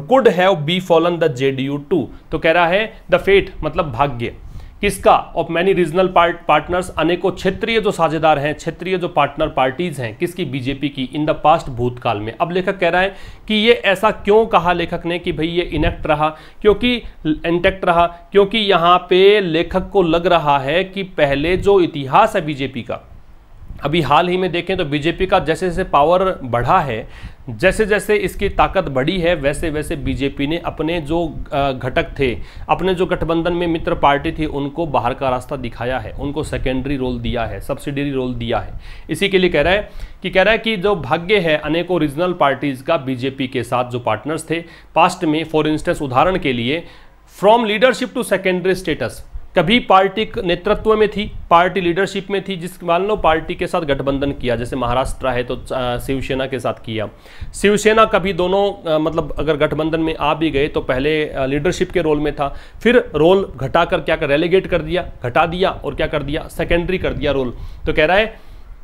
[SPEAKER 1] could have be fallen the J D U too तो कह रहा है the fate मतलब भाग्य किसका of many regional part partners अनेकों क्षेत्रीय जो साझेदार हैं क्षेत्रीय जो पार्टनर पार्टीज हैं किसकी बीजेपी की इन द पास्ट भूतकाल में अब लेखक कह रहा है कि ये ऐसा क्यों कहा लेखक ने कि भाई ये इनेक्ट रहा क्योंकि इंटेक्ट रहा क्योंकि यहाँ पे लेखक को लग रहा है कि पहले जो इतिहास है बीजेपी का अभी हाल ही में देखें तो बीजेपी का जैसे जैसे पावर बढ़ा है जैसे जैसे इसकी ताकत बढ़ी है वैसे वैसे बीजेपी ने अपने जो घटक थे अपने जो गठबंधन में मित्र पार्टी थी उनको बाहर का रास्ता दिखाया है उनको सेकेंडरी रोल दिया है सब्सिडरी रोल दिया है इसी के लिए कह रहा है कि कह रहा है कि जो भाग्य है अनेकों रीजनल पार्टीज़ का बीजेपी के साथ जो पार्टनर्स थे पास्ट में फॉर इंस्टेंस उदाहरण के लिए from leadership to secondary status कभी पार्टी नेतृत्व में थी पार्टी लीडरशिप में थी जिस मान लो पार्टी के साथ गठबंधन किया जैसे महाराष्ट्र है तो शिवसेना के साथ किया शिवसेना कभी दोनों आ, मतलब अगर गठबंधन में आ भी गए तो पहले लीडरशिप के रोल में था फिर रोल घटाकर क्या कर रेलीगेट कर दिया घटा दिया और क्या कर दिया सेकेंडरी कर दिया रोल तो कह रहा है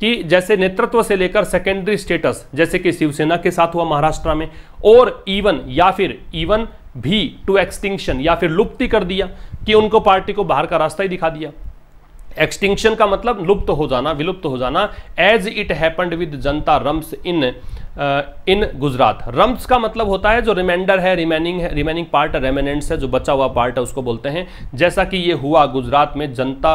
[SPEAKER 1] कि जैसे नेतृत्व से लेकर सेकेंडरी स्टेटस जैसे कि शिवसेना के साथ हुआ महाराष्ट्र में और इवन या फिर इवन भी टू एक्सटिंक्शन या फिर लुप्ति कर दिया कि उनको पार्टी को बाहर का रास्ता ही दिखा दिया एक्सटिंक्शन का मतलब लुप्त तो हो जाना विलुप्त तो हो जाना as it happened with Janata रम्स इन इन गुजरात रम्स का मतलब होता है जो रिमाइंडर है रिमेनिंग है रिमेनिंग पार्ट रेमेनेंट्स है जो बचा हुआ पार्ट है उसको बोलते हैं जैसा कि ये हुआ गुजरात में जनता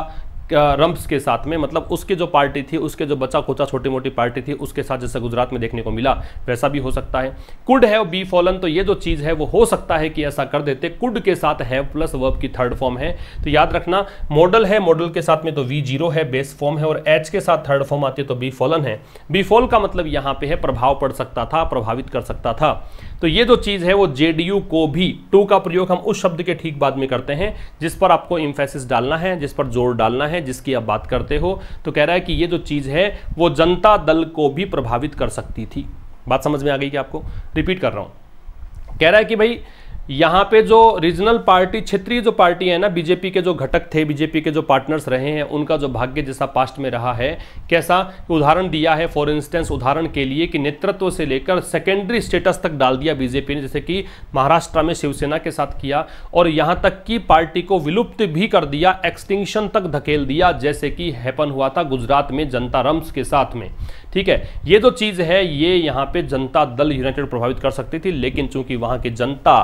[SPEAKER 1] रंप्स के साथ में मतलब उसके जो पार्टी थी उसके जो बचा खोचा छोटी मोटी पार्टी थी उसके साथ जैसा गुजरात में देखने को मिला वैसा भी हो सकता है कुड है बी फॉलन तो ये जो चीज़ है वो हो सकता है कि ऐसा कर देते कुड के साथ है प्लस वर्ब की थर्ड फॉर्म है तो याद रखना मॉडल है मॉडल के साथ में तो वी जीरो है बेस फॉर्म है और एच के साथ थर्ड फॉर्म आती है तो बी फॉलन है बी फॉल का मतलब यहाँ पे है प्रभाव पड़ सकता था प्रभावित कर सकता था तो ये जो चीज़ है वो जेडीयू को भी टू का प्रयोग हम उस शब्द के ठीक बाद में करते हैं जिस पर आपको इंफेसिस डालना है जिस पर जोर डालना है जिसकी आप बात करते हो तो कह रहा है कि ये जो चीज़ है वो जनता दल को भी प्रभावित कर सकती थी बात समझ में आ गई कि आपको रिपीट कर रहा हूं कह रहा है कि भाई यहाँ पे जो रीजनल पार्टी क्षेत्रीय जो पार्टी है ना बीजेपी के जो घटक थे बीजेपी के जो पार्टनर्स रहे हैं उनका जो भाग्य जैसा पास्ट में रहा है कैसा उदाहरण दिया है फॉर इंस्टेंस उदाहरण के लिए कि नेतृत्व से लेकर सेकेंडरी स्टेटस तक डाल दिया बीजेपी ने जैसे कि महाराष्ट्र में शिवसेना के साथ किया और यहाँ तक कि पार्टी को विलुप्त भी कर दिया एक्सटिंक्शन तक धकेल दिया जैसे कि हैपन हुआ था गुजरात में जनता रम्स के साथ में ठीक है ये जो चीज़ है ये यहाँ पे जनता दल यूनाइटेड प्रभावित कर सकती थी लेकिन चूंकि वहां की जनता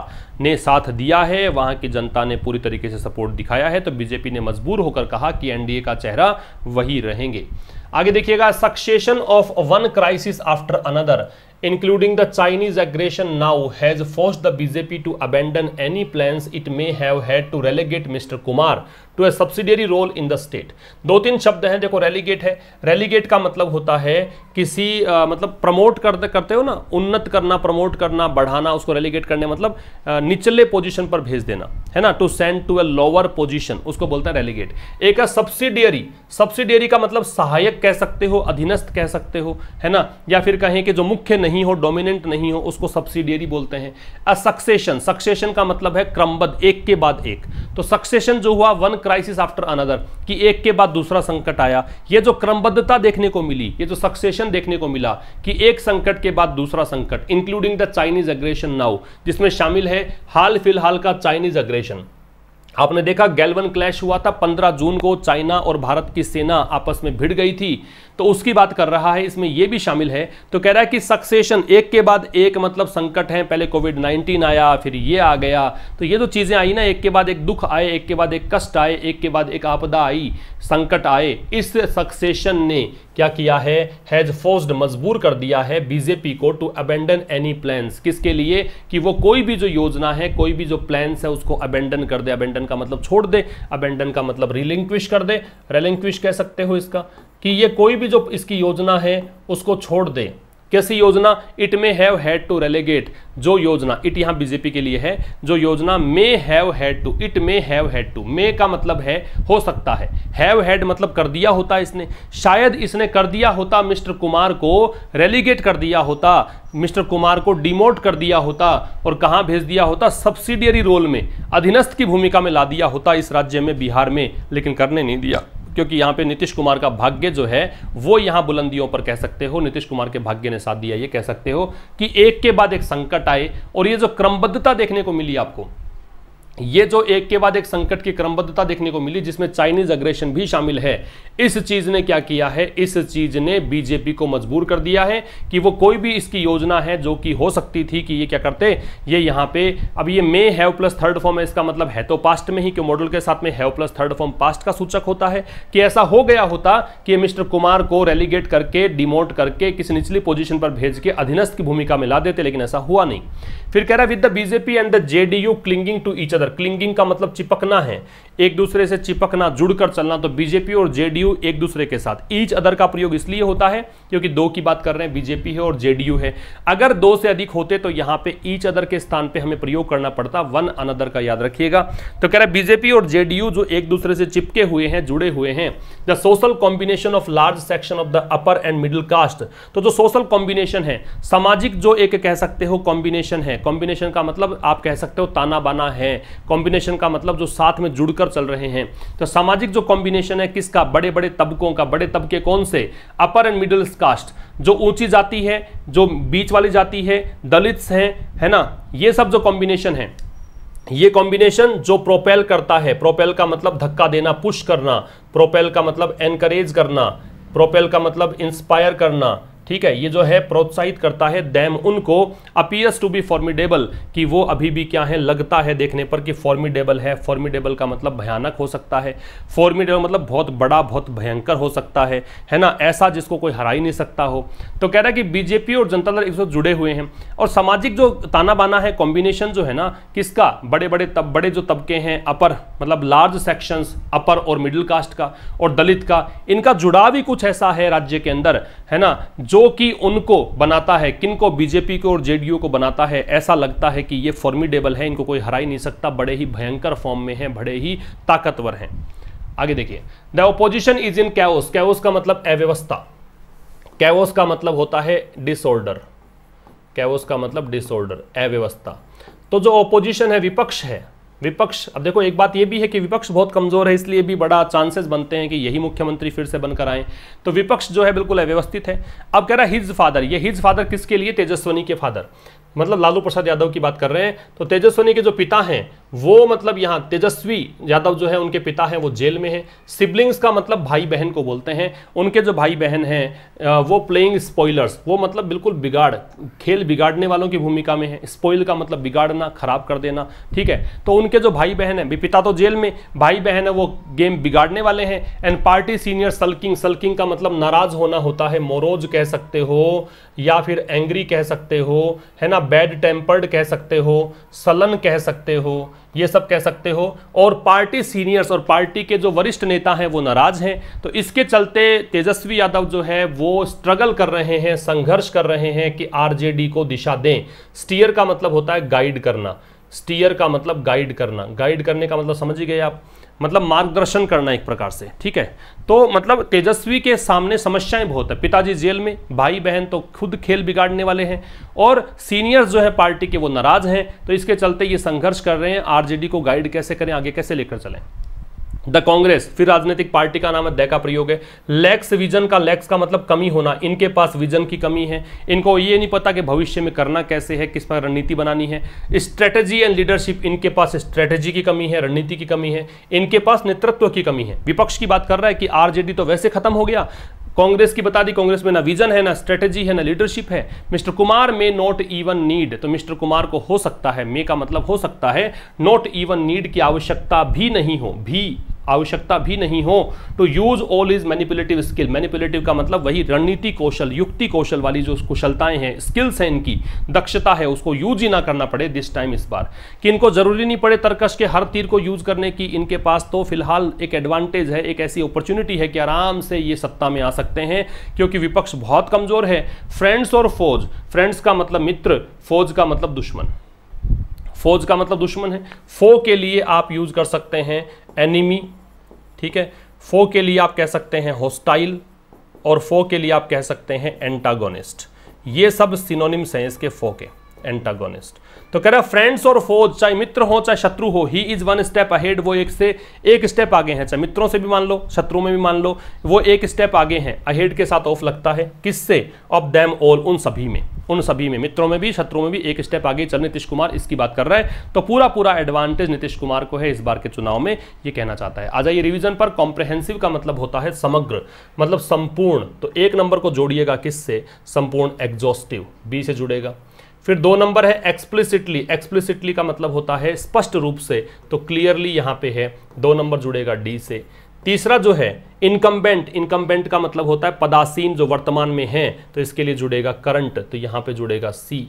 [SPEAKER 1] ने साथ दिया है वहां की जनता ने पूरी तरीके से सपोर्ट दिखाया है तो बीजेपी ने मजबूर होकर कहा कि एनडीए का चेहरा वही रहेंगे आगे देखिएगा succession of one crisis after another including the Chinese aggression now has forced the BJP to abandon any plans it may have had to relegate Mr. Kumar to a subsidiary role in the state दो तीन शब्द हैं देखो relegate है relegate का मतलब होता है किसी आ, मतलब प्रमोट करते करते हो ना उन्नत करना प्रमोट करना बढ़ाना उसको रेलीगेट करने मतलब आ, निचले पोजिशन पर भेज देना है ना to send to a lower position उसको बोलते हैं रेलीगेट एक है सब्सिडियरी सब्सिडियरी का मतलब सहायक कह सकते हो अधीनस्थ कह सकते हो है ना या फिर कहें कि जो मुख्य नहीं हो डोमिनेंट नहीं हो उसको सब्सिडियरी बोलते हैं अ सक्सेशन सक्सेशन का मतलब है क्रमबद्ध एक के बाद एक तो सक्सेशन जो हुआ वन क्राइसिस आफ्टर अनदर कि एक के बाद दूसरा संकट आया ये जो क्रमबद्धता देखने को मिली ये जो सक्सेशन देखने को मिला कि एक संकट के बाद दूसरा संकट including the Chinese aggression now जिसमें शामिल है हाल फिलहाल का चाइनीज अग्रेशन आपने देखा गैलवन क्लैश हुआ था 15 जून को चाइना और भारत की सेना आपस में भिड़ गई थी तो उसकी बात कर रहा है इसमें यह भी शामिल है तो कह रहा है कि सक्सेशन एक के बाद एक मतलब संकट है पहले कोविड नाइनटीन आया फिर ये आ गया तो ये जो चीज़ें आई ना एक के बाद एक दुख आए एक के बाद एक कष्ट आए एक के बाद एक आपदा आई संकट आए इस सक्सेशन ने क्या किया है हैज फोर्स्ड मजबूर कर दिया है बीजेपी को टू अबेंडन एनी प्लान्स किसके लिए कि वो कोई भी जो योजना है कोई भी जो प्लान्स है उसको अबेंडन कर दे अबेंडन का मतलब छोड़ दे अबेंडन का मतलब रिलिंक्विश कर दे रिलिंक्विश कह सकते हो इसका कि ये कोई भी जो इसकी योजना है उसको छोड़ दे कैसी योजना it may have had to relegate जो योजना इट यहां बीजेपी के लिए है जो योजना may have had to it may have had to may का मतलब है हो सकता है हैव हैड मतलब कर दिया होता इसने शायद इसने कर दिया होता मिस्टर कुमार को रेलीगेट कर दिया होता मिस्टर कुमार को डिमोट कर दिया होता और कहां भेज दिया होता सब्सिडियरी रोल में अधीनस्थ की भूमिका में ला दिया होता इस राज्य में बिहार में लेकिन करने नहीं दिया क्योंकि यहां पे नीतीश कुमार का भाग्य जो है वो यहां बुलंदियों पर कह सकते हो नीतीश कुमार के भाग्य ने साथ दिया ये कह सकते हो कि एक के बाद एक संकट आए और ये जो क्रमबद्धता देखने को मिली आपको ये जो एक के बाद एक संकट की क्रमबद्धता देखने को मिली जिसमें चाइनीज अग्रेशन भी शामिल है इस चीज ने क्या किया है इस चीज ने बीजेपी को मजबूर कर दिया है कि वो कोई भी इसकी योजना है जो कि हो सकती थी कि ये क्या करते ये यहां पे अब ये may have plus third form है इसका मतलब है तो पास्ट में ही क्यों मॉडल के साथ में have plus third form past का सूचक होता है कि ऐसा हो गया होता कि मिस्टर कुमार को रेलीगेट करके डिमोट करके किसी निचली पोजिशन पर भेज के अधीनस्थ की भूमिका में ला देते लेकिन ऐसा हुआ नहीं फिर कह रहा with the BJP and the JDU clinging to each other together clinging का मतलब चिपकना है एक दूसरे से चिपकना जुड़कर चलना तो बीजेपी और जेडीयू एक दूसरे के साथ ईच अदर का प्रयोग इसलिए होता है क्योंकि दो की बात कर रहे हैं बीजेपी है और जेडीयू है अगर दो से अधिक होते तो यहां पे ईच अदर के स्थान पे हमें प्रयोग करना पड़ता वन अनदर का याद रखिएगा तो कह रहे बीजेपी और जेडीयू जो एक दूसरे से चिपके हुए हैं जुड़े हुए हैं the social combination of large section of the upper and middle caste तो जो सोशल कॉम्बिनेशन है सामाजिक जो एक कह सकते हो कॉम्बिनेशन है कॉम्बिनेशन का मतलब आप कह सकते हो ताना बाना है कॉम्बिनेशन का मतलब जो साथ में जुड़कर चल रहे हैं तो सामाजिक जो कॉम्बिनेशन है किसका बड़े बड़े तबकों का बड़े तबके कौन से अपर एंड मिडिल कास्ट जो ऊंची जाति है जो बीच वाली जाति है दलित्स हैं है ना ये सब जो कॉम्बिनेशन है ये कॉम्बिनेशन जो प्रोपेल करता है प्रोपेल का मतलब धक्का देना पुश करना प्रोपेल का मतलब एनकरेज करना प्रोपेल का मतलब इंस्पायर करना ठीक है ये जो है प्रोत्साहित करता है दैम उनको अपीयर्स टू बी फॉर्मिडेबल कि वो अभी भी क्या है लगता है देखने पर कि फॉर्मिडेबल है फॉर्मिडेबल का मतलब भयानक हो सकता है फॉर्मिडेबल मतलब बहुत बड़ा बहुत भयंकर हो सकता है है ना ऐसा जिसको कोई हरा ही नहीं सकता हो तो कह रहा है कि बीजेपी और जनता दल इस वक्त जुड़े हुए हैं और सामाजिक जो ताना बाना है कॉम्बिनेशन जो है ना किसका बड़े बड़े तब बड़े जो तबके हैं अपर मतलब लार्ज सेक्शंस अपर और मिडिल कास्ट का और दलित का इनका जुड़ाव ही कुछ ऐसा है राज्य के अंदर है ना जो कि उनको बनाता है किनको बीजेपी को और जेडीयू को बनाता है ऐसा लगता है कि ये फॉर्मिडेबल है इनको कोई हरा ही नहीं सकता बड़े ही भयंकर फॉर्म में हैं बड़े ही ताकतवर हैं आगे देखिए the opposition is in chaos chaos का मतलब अव्यवस्था कैओस का मतलब होता है डिसऑर्डर कैओस का मतलब डिसऑर्डर अव्यवस्था तो जो ओपोजिशन है विपक्ष है विपक्ष अब देखो एक बात यह भी है कि विपक्ष बहुत कमजोर है इसलिए भी बड़ा चांसेस बनते हैं कि यही मुख्यमंत्री फिर से बनकर आए तो विपक्ष जो है बिल्कुल अव्यवस्थित है अब कह रहा है हिज फादर ये हिज फादर किसके लिए तेजस्वनी के फादर मतलब लालू प्रसाद यादव की बात कर रहे हैं तो तेजस्वनी के जो पिता हैं वो मतलब यहाँ तेजस्वी यादव जो है उनके पिता हैं वो जेल में हैं सिबलिंग्स का मतलब भाई बहन को बोलते हैं उनके जो भाई बहन हैं वो प्लेइंग स्पॉयलर्स वो मतलब बिल्कुल बिगाड़ खेल बिगाड़ने वालों की भूमिका में है स्पॉइल का मतलब बिगाड़ना खराब कर देना ठीक है तो उनके जो भाई बहन है पिता तो जेल में भाई बहन है वो गेम बिगाड़ने वाले हैं and party senior sulking sulking का मतलब नाराज होना होता है मोरोज कह सकते हो या फिर एंग्री कह सकते हो है ना बैड टेम्पर्ड कह सकते हो सलन कह सकते हो ये सब कह सकते हो और पार्टी सीनियर्स और पार्टी के जो वरिष्ठ नेता हैं वो नाराज हैं तो इसके चलते तेजस्वी यादव जो है वो स्ट्रगल कर रहे हैं संघर्ष कर रहे हैं कि आरजेडी को दिशा दें स्टीयर का मतलब होता है गाइड करना स्टीयर का मतलब गाइड करना गाइड करने का मतलब समझ ही गए आप मतलब मार्गदर्शन करना एक प्रकार से ठीक है तो मतलब तेजस्वी के सामने समस्याएं बहुत है पिताजी जेल में भाई बहन तो खुद खेल बिगाड़ने वाले हैं और सीनियर्स जो है पार्टी के वो नाराज हैं तो इसके चलते ये संघर्ष कर रहे हैं आरजेडी को गाइड कैसे करें आगे कैसे लेकर चलें द कांग्रेस फिर राजनीतिक पार्टी का नाम है द का प्रयोग है लैक्स विजन का लैक्स का मतलब कमी होना इनके पास विजन की कमी है इनको ये नहीं पता कि भविष्य में करना कैसे है किस पर रणनीति बनानी है स्ट्रेटजी एंड लीडरशिप इनके पास स्ट्रेटजी की कमी है रणनीति की कमी है इनके पास नेतृत्व की कमी है विपक्ष की बात कर रहा है कि आर तो वैसे खत्म हो गया कांग्रेस की बता दी कांग्रेस में ना विजन है ना स्ट्रेटजी है ना लीडरशिप है mister Kumar may not even need to mister Kumar को हो सकता है मे का मतलब हो सकता है नॉट इवन नीड की आवश्यकता भी नहीं हो भी आवश्यकता भी नहीं हो to use all is manipulative skill manipulative का मतलब वही रणनीति कौशल युक्ति कौशल वाली जो कुशलताएं हैं स्किल्स हैं इनकी दक्षता है उसको यूज ही ना करना पड़े दिस टाइम इस बार कि इनको जरूरी नहीं पड़े तर्कश के हर तीर को यूज करने की इनके पास तो फिलहाल एक एडवांटेज है एक ऐसी अपॉर्चुनिटी है कि आराम से ये सत्ता में आ सकते हैं क्योंकि विपक्ष बहुत कमजोर है फ्रेंड्स और फौज फ्रेंड्स का मतलब मित्र फौज का मतलब दुश्मन फौज का मतलब दुश्मन है फो के लिए आप यूज कर सकते हैं एनिमी ठीक है फो के लिए आप कह सकते हैं होस्टाइल और फो के लिए आप कह सकते हैं एंटागोनिस्ट ये सब सिनोनिम्स हैं इसके फो के एंटागोनिस्ट तो कह रहा फ्रेंड्स और फोज चाहे मित्र हो चाहे शत्रु हो he is one step ahead वो एक से एक स्टेप आगे हैं चाहे मित्रों से भी मान लो शत्रु में भी मान लो वो एक स्टेप आगे हैं अहेड के साथ ऑफ लगता है किससे ऑफ देम ऑल उन सभी में उन सभी में मित्रों में भी शत्रु में भी एक स्टेप आगे चल नीतीश कुमार इसकी बात कर रहा है तो पूरा पूरा एडवांटेज नीतीश कुमार को है इस बार के चुनाव में ये कहना चाहता है आ जाइए रिवीजन पर कॉम्प्रहेंसिव का मतलब होता है समग्र मतलब संपूर्ण तो एक नंबर को जोड़िएगा किससे संपूर्ण एग्जॉस्टिव बी से जुड़ेगा फिर दो नंबर है एक्सप्लिसिटली एक्सप्लिसिटली का मतलब होता है स्पष्ट रूप से तो क्लियरली यहाँ पे है दो नंबर जुड़ेगा डी से तीसरा जो है इनकम्बेंट इनकम्बेंट का मतलब होता है पदासीन जो वर्तमान में है तो इसके लिए जुड़ेगा करंट तो यहाँ पे जुड़ेगा सी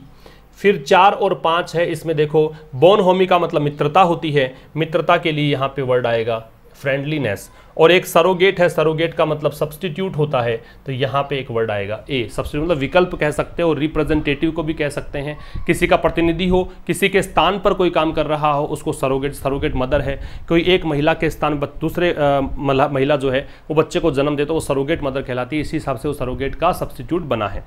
[SPEAKER 1] फिर चार और पाँच है इसमें देखो बोन होमी का मतलब मित्रता होती है मित्रता के लिए यहाँ पे वर्ड आएगा फ्रेंडलीनेस और एक सरोगेट है सरोगेट का मतलब सब्सटीट्यूट होता है तो यहाँ पे एक वर्ड आएगा ए सब्सटीट्यूट मतलब विकल्प कह सकते हैं और रिप्रेजेंटेटिव को भी कह सकते हैं किसी का प्रतिनिधि हो किसी के स्थान पर कोई काम कर रहा हो उसको सरोगेट सरोगेट मदर है कोई एक महिला के स्थान दूसरे महिला जो है वो बच्चे को जन्म दे तो वो सरोगेट मदर कहलाती है इसी हिसाब से वो सरोगेट का सब्सटीट्यूट बना है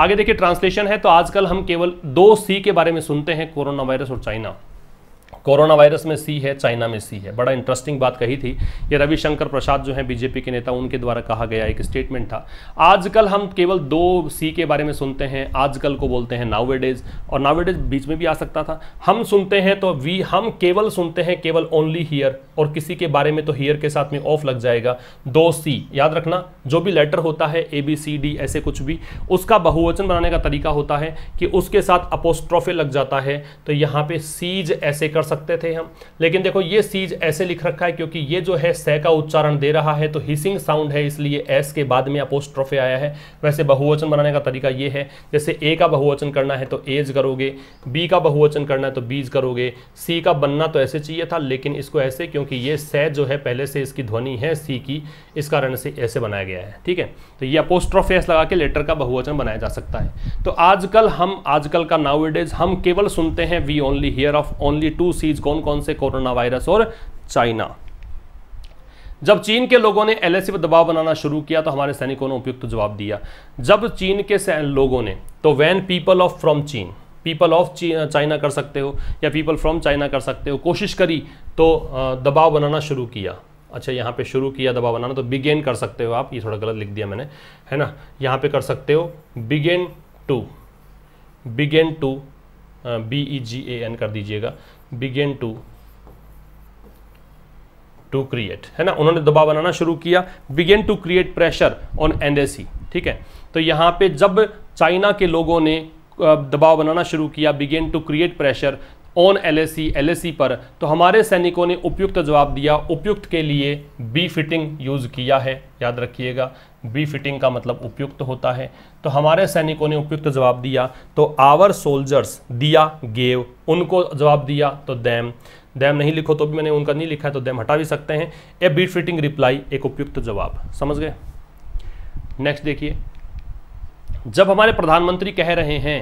[SPEAKER 1] आगे देखिए ट्रांसलेशन है तो आजकल हम केवल दो सी के बारे में सुनते हैं कोरोना वायरस और चाइना कोरोना वायरस में सी है चाइना में सी है बड़ा इंटरेस्टिंग बात कही थी ये रविशंकर प्रसाद जो है बीजेपी के नेता उनके द्वारा कहा गया एक स्टेटमेंट था आजकल हम केवल दो सी के बारे में सुनते हैं आजकल को बोलते हैं नावेडेज और नावेडेज बीच में भी आ सकता था हम सुनते हैं तो वी हम केवल सुनते हैं केवल ओनली हियर और किसी के बारे में तो हियर के साथ में ऑफ लग जाएगा दो सी याद रखना जो भी लेटर होता है ए बी सी डी ऐसे कुछ भी उसका बहुवचन बनाने का तरीका होता है कि उसके साथ अपोस्ट्रॉफे लग जाता है तो यहाँ पे सीज ऐसे कर सकते थे हम लेकिन देखो ये सीज ऐसे लिख रखा है क्योंकि ये जो है सह का उच्चारण दे रहा है तो हिसिंग साउंड है इसलिए एस के बाद में अपोस्ट्रोफे आया है वैसे बहुवचन बनाने का तरीका ये है जैसे ए का बहुवचन करना है तो एज करोगे बी का बहुवचन करना है तो बीज करोगे सी का बनना तो ऐसे चाहिए था लेकिन इसको ऐसे क्योंकि ये सह जो है पहले से इसकी ध्वनि है सी की इस कारण से ऐसे बनाया गया है ठीक है तो ये अपोस्ट्रोफे एस लगा के लेटर का बहुवचन बनाया जा सकता है तो आजकल हम आजकल का नाउ हम केवल सुनते हैं we only hear of only two disease कौन कौन से कोरोना वायरस और चाइना जब चीन के लोगों ने एलएसी e पर दबाव बनाना शुरू किया तो हमारे सैनिकों ने उपयुक्त जवाब दिया जब चीन के लोगों ने तो वैन पीपल ऑफ फ्रॉम चीन पीपल ऑफ चाइना कर सकते हो या पीपल फ्रॉम चाइना कर सकते हो कोशिश करी तो दबाव बनाना शुरू किया अच्छा यहाँ पे शुरू किया दबाव बनाना तो बिगेन कर सकते हो आप ये थोड़ा गलत लिख दिया मैंने है ना यहाँ पे कर सकते हो begin to begin to B E G A N कर दीजिएगा बिगेन टू टू क्रिएट है ना उन्होंने दबाव बनाना शुरू किया begin to create pressure on NSC ठीक है तो यहां पे जब चाइना के लोगों ने दबाव बनाना शुरू किया begin to create pressure on LAC LAC पर तो हमारे सैनिकों ने उपयुक्त जवाब दिया उपयुक्त के लिए बी फिटिंग यूज़ किया है याद रखिएगा बी फिटिंग का मतलब उपयुक्त होता है तो हमारे सैनिकों ने उपयुक्त जवाब दिया तो आवर सोल्जर्स दिया गेव उनको जवाब दिया तो दैम दैम नहीं लिखो तो भी मैंने उनका नहीं लिखा है तो दैम हटा भी सकते हैं ए बी फिटिंग रिप्लाई एक उपयुक्त जवाब समझ गए नेक्स्ट देखिए जब हमारे प्रधानमंत्री कह रहे हैं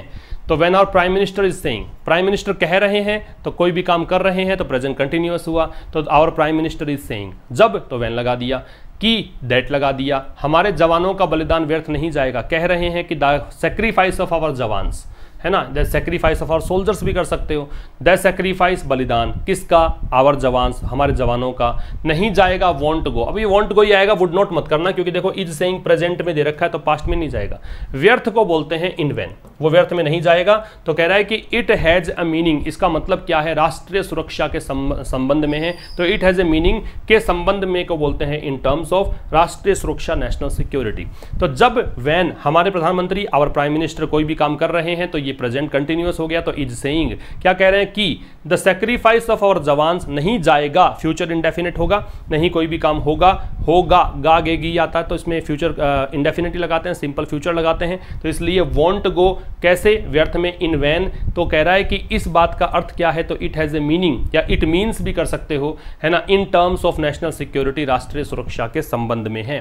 [SPEAKER 1] तो when our prime minister is saying prime minister कह रहे हैं तो कोई भी काम कर रहे हैं तो प्रेजेंट कंटिन्यूस हुआ तो our prime minister is saying जब तो वैन लगा दिया कि डेट लगा दिया हमारे जवानों का बलिदान व्यर्थ नहीं जाएगा कह रहे हैं कि the sacrifice of our jawans है ना the sacrifice of our soldiers भी कर सकते हो द सेक्रीफाइस बलिदान किसका आवर जवान हमारे जवानों का नहीं जाएगा वॉन्ट गो अब ये वॉन्ट गो ही आएगा वुड नॉट मत करना क्योंकि देखो इज सेइंग प्रेजेंट में दे रखा है तो पास्ट में नहीं जाएगा व्यर्थ को बोलते हैं इनवेन वो व्यर्थ में नहीं जाएगा तो कह रहा है कि इट हैज़ अ मीनिंग इसका मतलब क्या है राष्ट्रीय सुरक्षा के संबंध में है तो इट हैज़ ए मीनिंग के संबंध में को बोलते हैं इन टर्म्स ऑफ राष्ट्रीय सुरक्षा नेशनल सिक्योरिटी तो जब वैन हमारे प्रधानमंत्री आवर प्राइम मिनिस्टर कोई भी काम कर रहे हैं तो ये ये प्रेजेंट कंटिन्यूस हो गया तो इज सेइंग क्या कह रहे हैं कि the sacrifice of our jawans नहीं जाएगा फ्यूचर इंडेफिनेट होगा नहीं कोई भी काम होगा होगा गा गे गी आता है तो इसमें फ्यूचर uh, लगाते हैं सिंपल फ्यूचर लगाते हैं तो इसलिए वॉन्ट गो कैसे व्यर्थ में इन वैन तो कह रहा है कि इस बात का अर्थ क्या है तो इट हैज़ ए मीनिंग या इट मीन्स भी कर सकते हो है ना in terms of national security राष्ट्रीय सुरक्षा के संबंध में है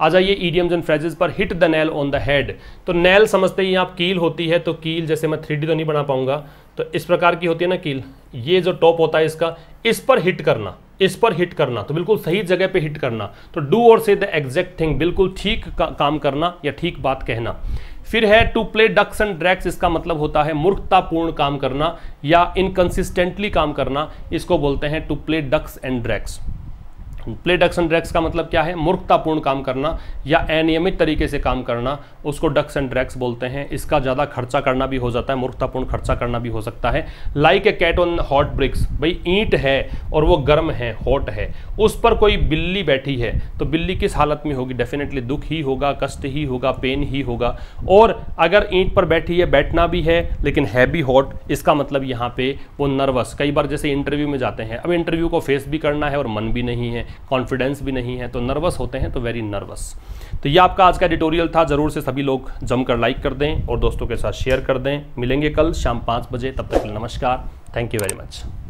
[SPEAKER 1] आ जाइए ईडियम्स एंड फ्रेजेस पर hit the nail on the head तो नेल समझते ही आप कील होती है तो कील जैसे मैं थ्री तो नहीं बना पाऊंगा तो इस प्रकार की होती है ना कील ये जो टॉप होता है इसका इस पर हिट करना इस पर हिट करना तो बिल्कुल सही जगह पे हिट करना तो डू और से द एग्जैक्ट थिंग बिल्कुल ठीक का, काम करना या ठीक बात कहना फिर है to play ducks and drakes इसका मतलब होता है मूर्खतापूर्ण काम करना या इनकंसिस्टेंटली काम करना इसको बोलते हैं to play ducks and drakes play ducks and drakes का मतलब क्या है मूर्खतापूर्ण काम करना या अनियमित तरीके से काम करना उसको डक्स एंड ड्रैक्स बोलते हैं इसका ज़्यादा खर्चा करना भी हो जाता है मूर्खतापूर्ण खर्चा करना भी हो सकता है like a cat on hot bricks भाई ईंट है और वो गर्म है हॉट है उस पर कोई बिल्ली बैठी है तो बिल्ली किस हालत में होगी डेफिनेटली दुख ही होगा कष्ट ही होगा पेन ही होगा और अगर ईंट पर बैठी है बैठना भी है लेकिन है भी हॉट इसका मतलब यहाँ पर वो नर्वस कई बार जैसे इंटरव्यू में जाते हैं अब इंटरव्यू को फेस भी करना है और मन भी नहीं है कॉन्फिडेंस भी नहीं है तो नर्वस होते हैं तो वेरी नर्वस तो ये आपका आज का एडिटोरियल था ज़रूर से सभी लोग जमकर लाइक कर दें और दोस्तों के साथ शेयर कर दें मिलेंगे कल शाम पाँच बजे तब तक नमस्कार थैंक यू वेरी मच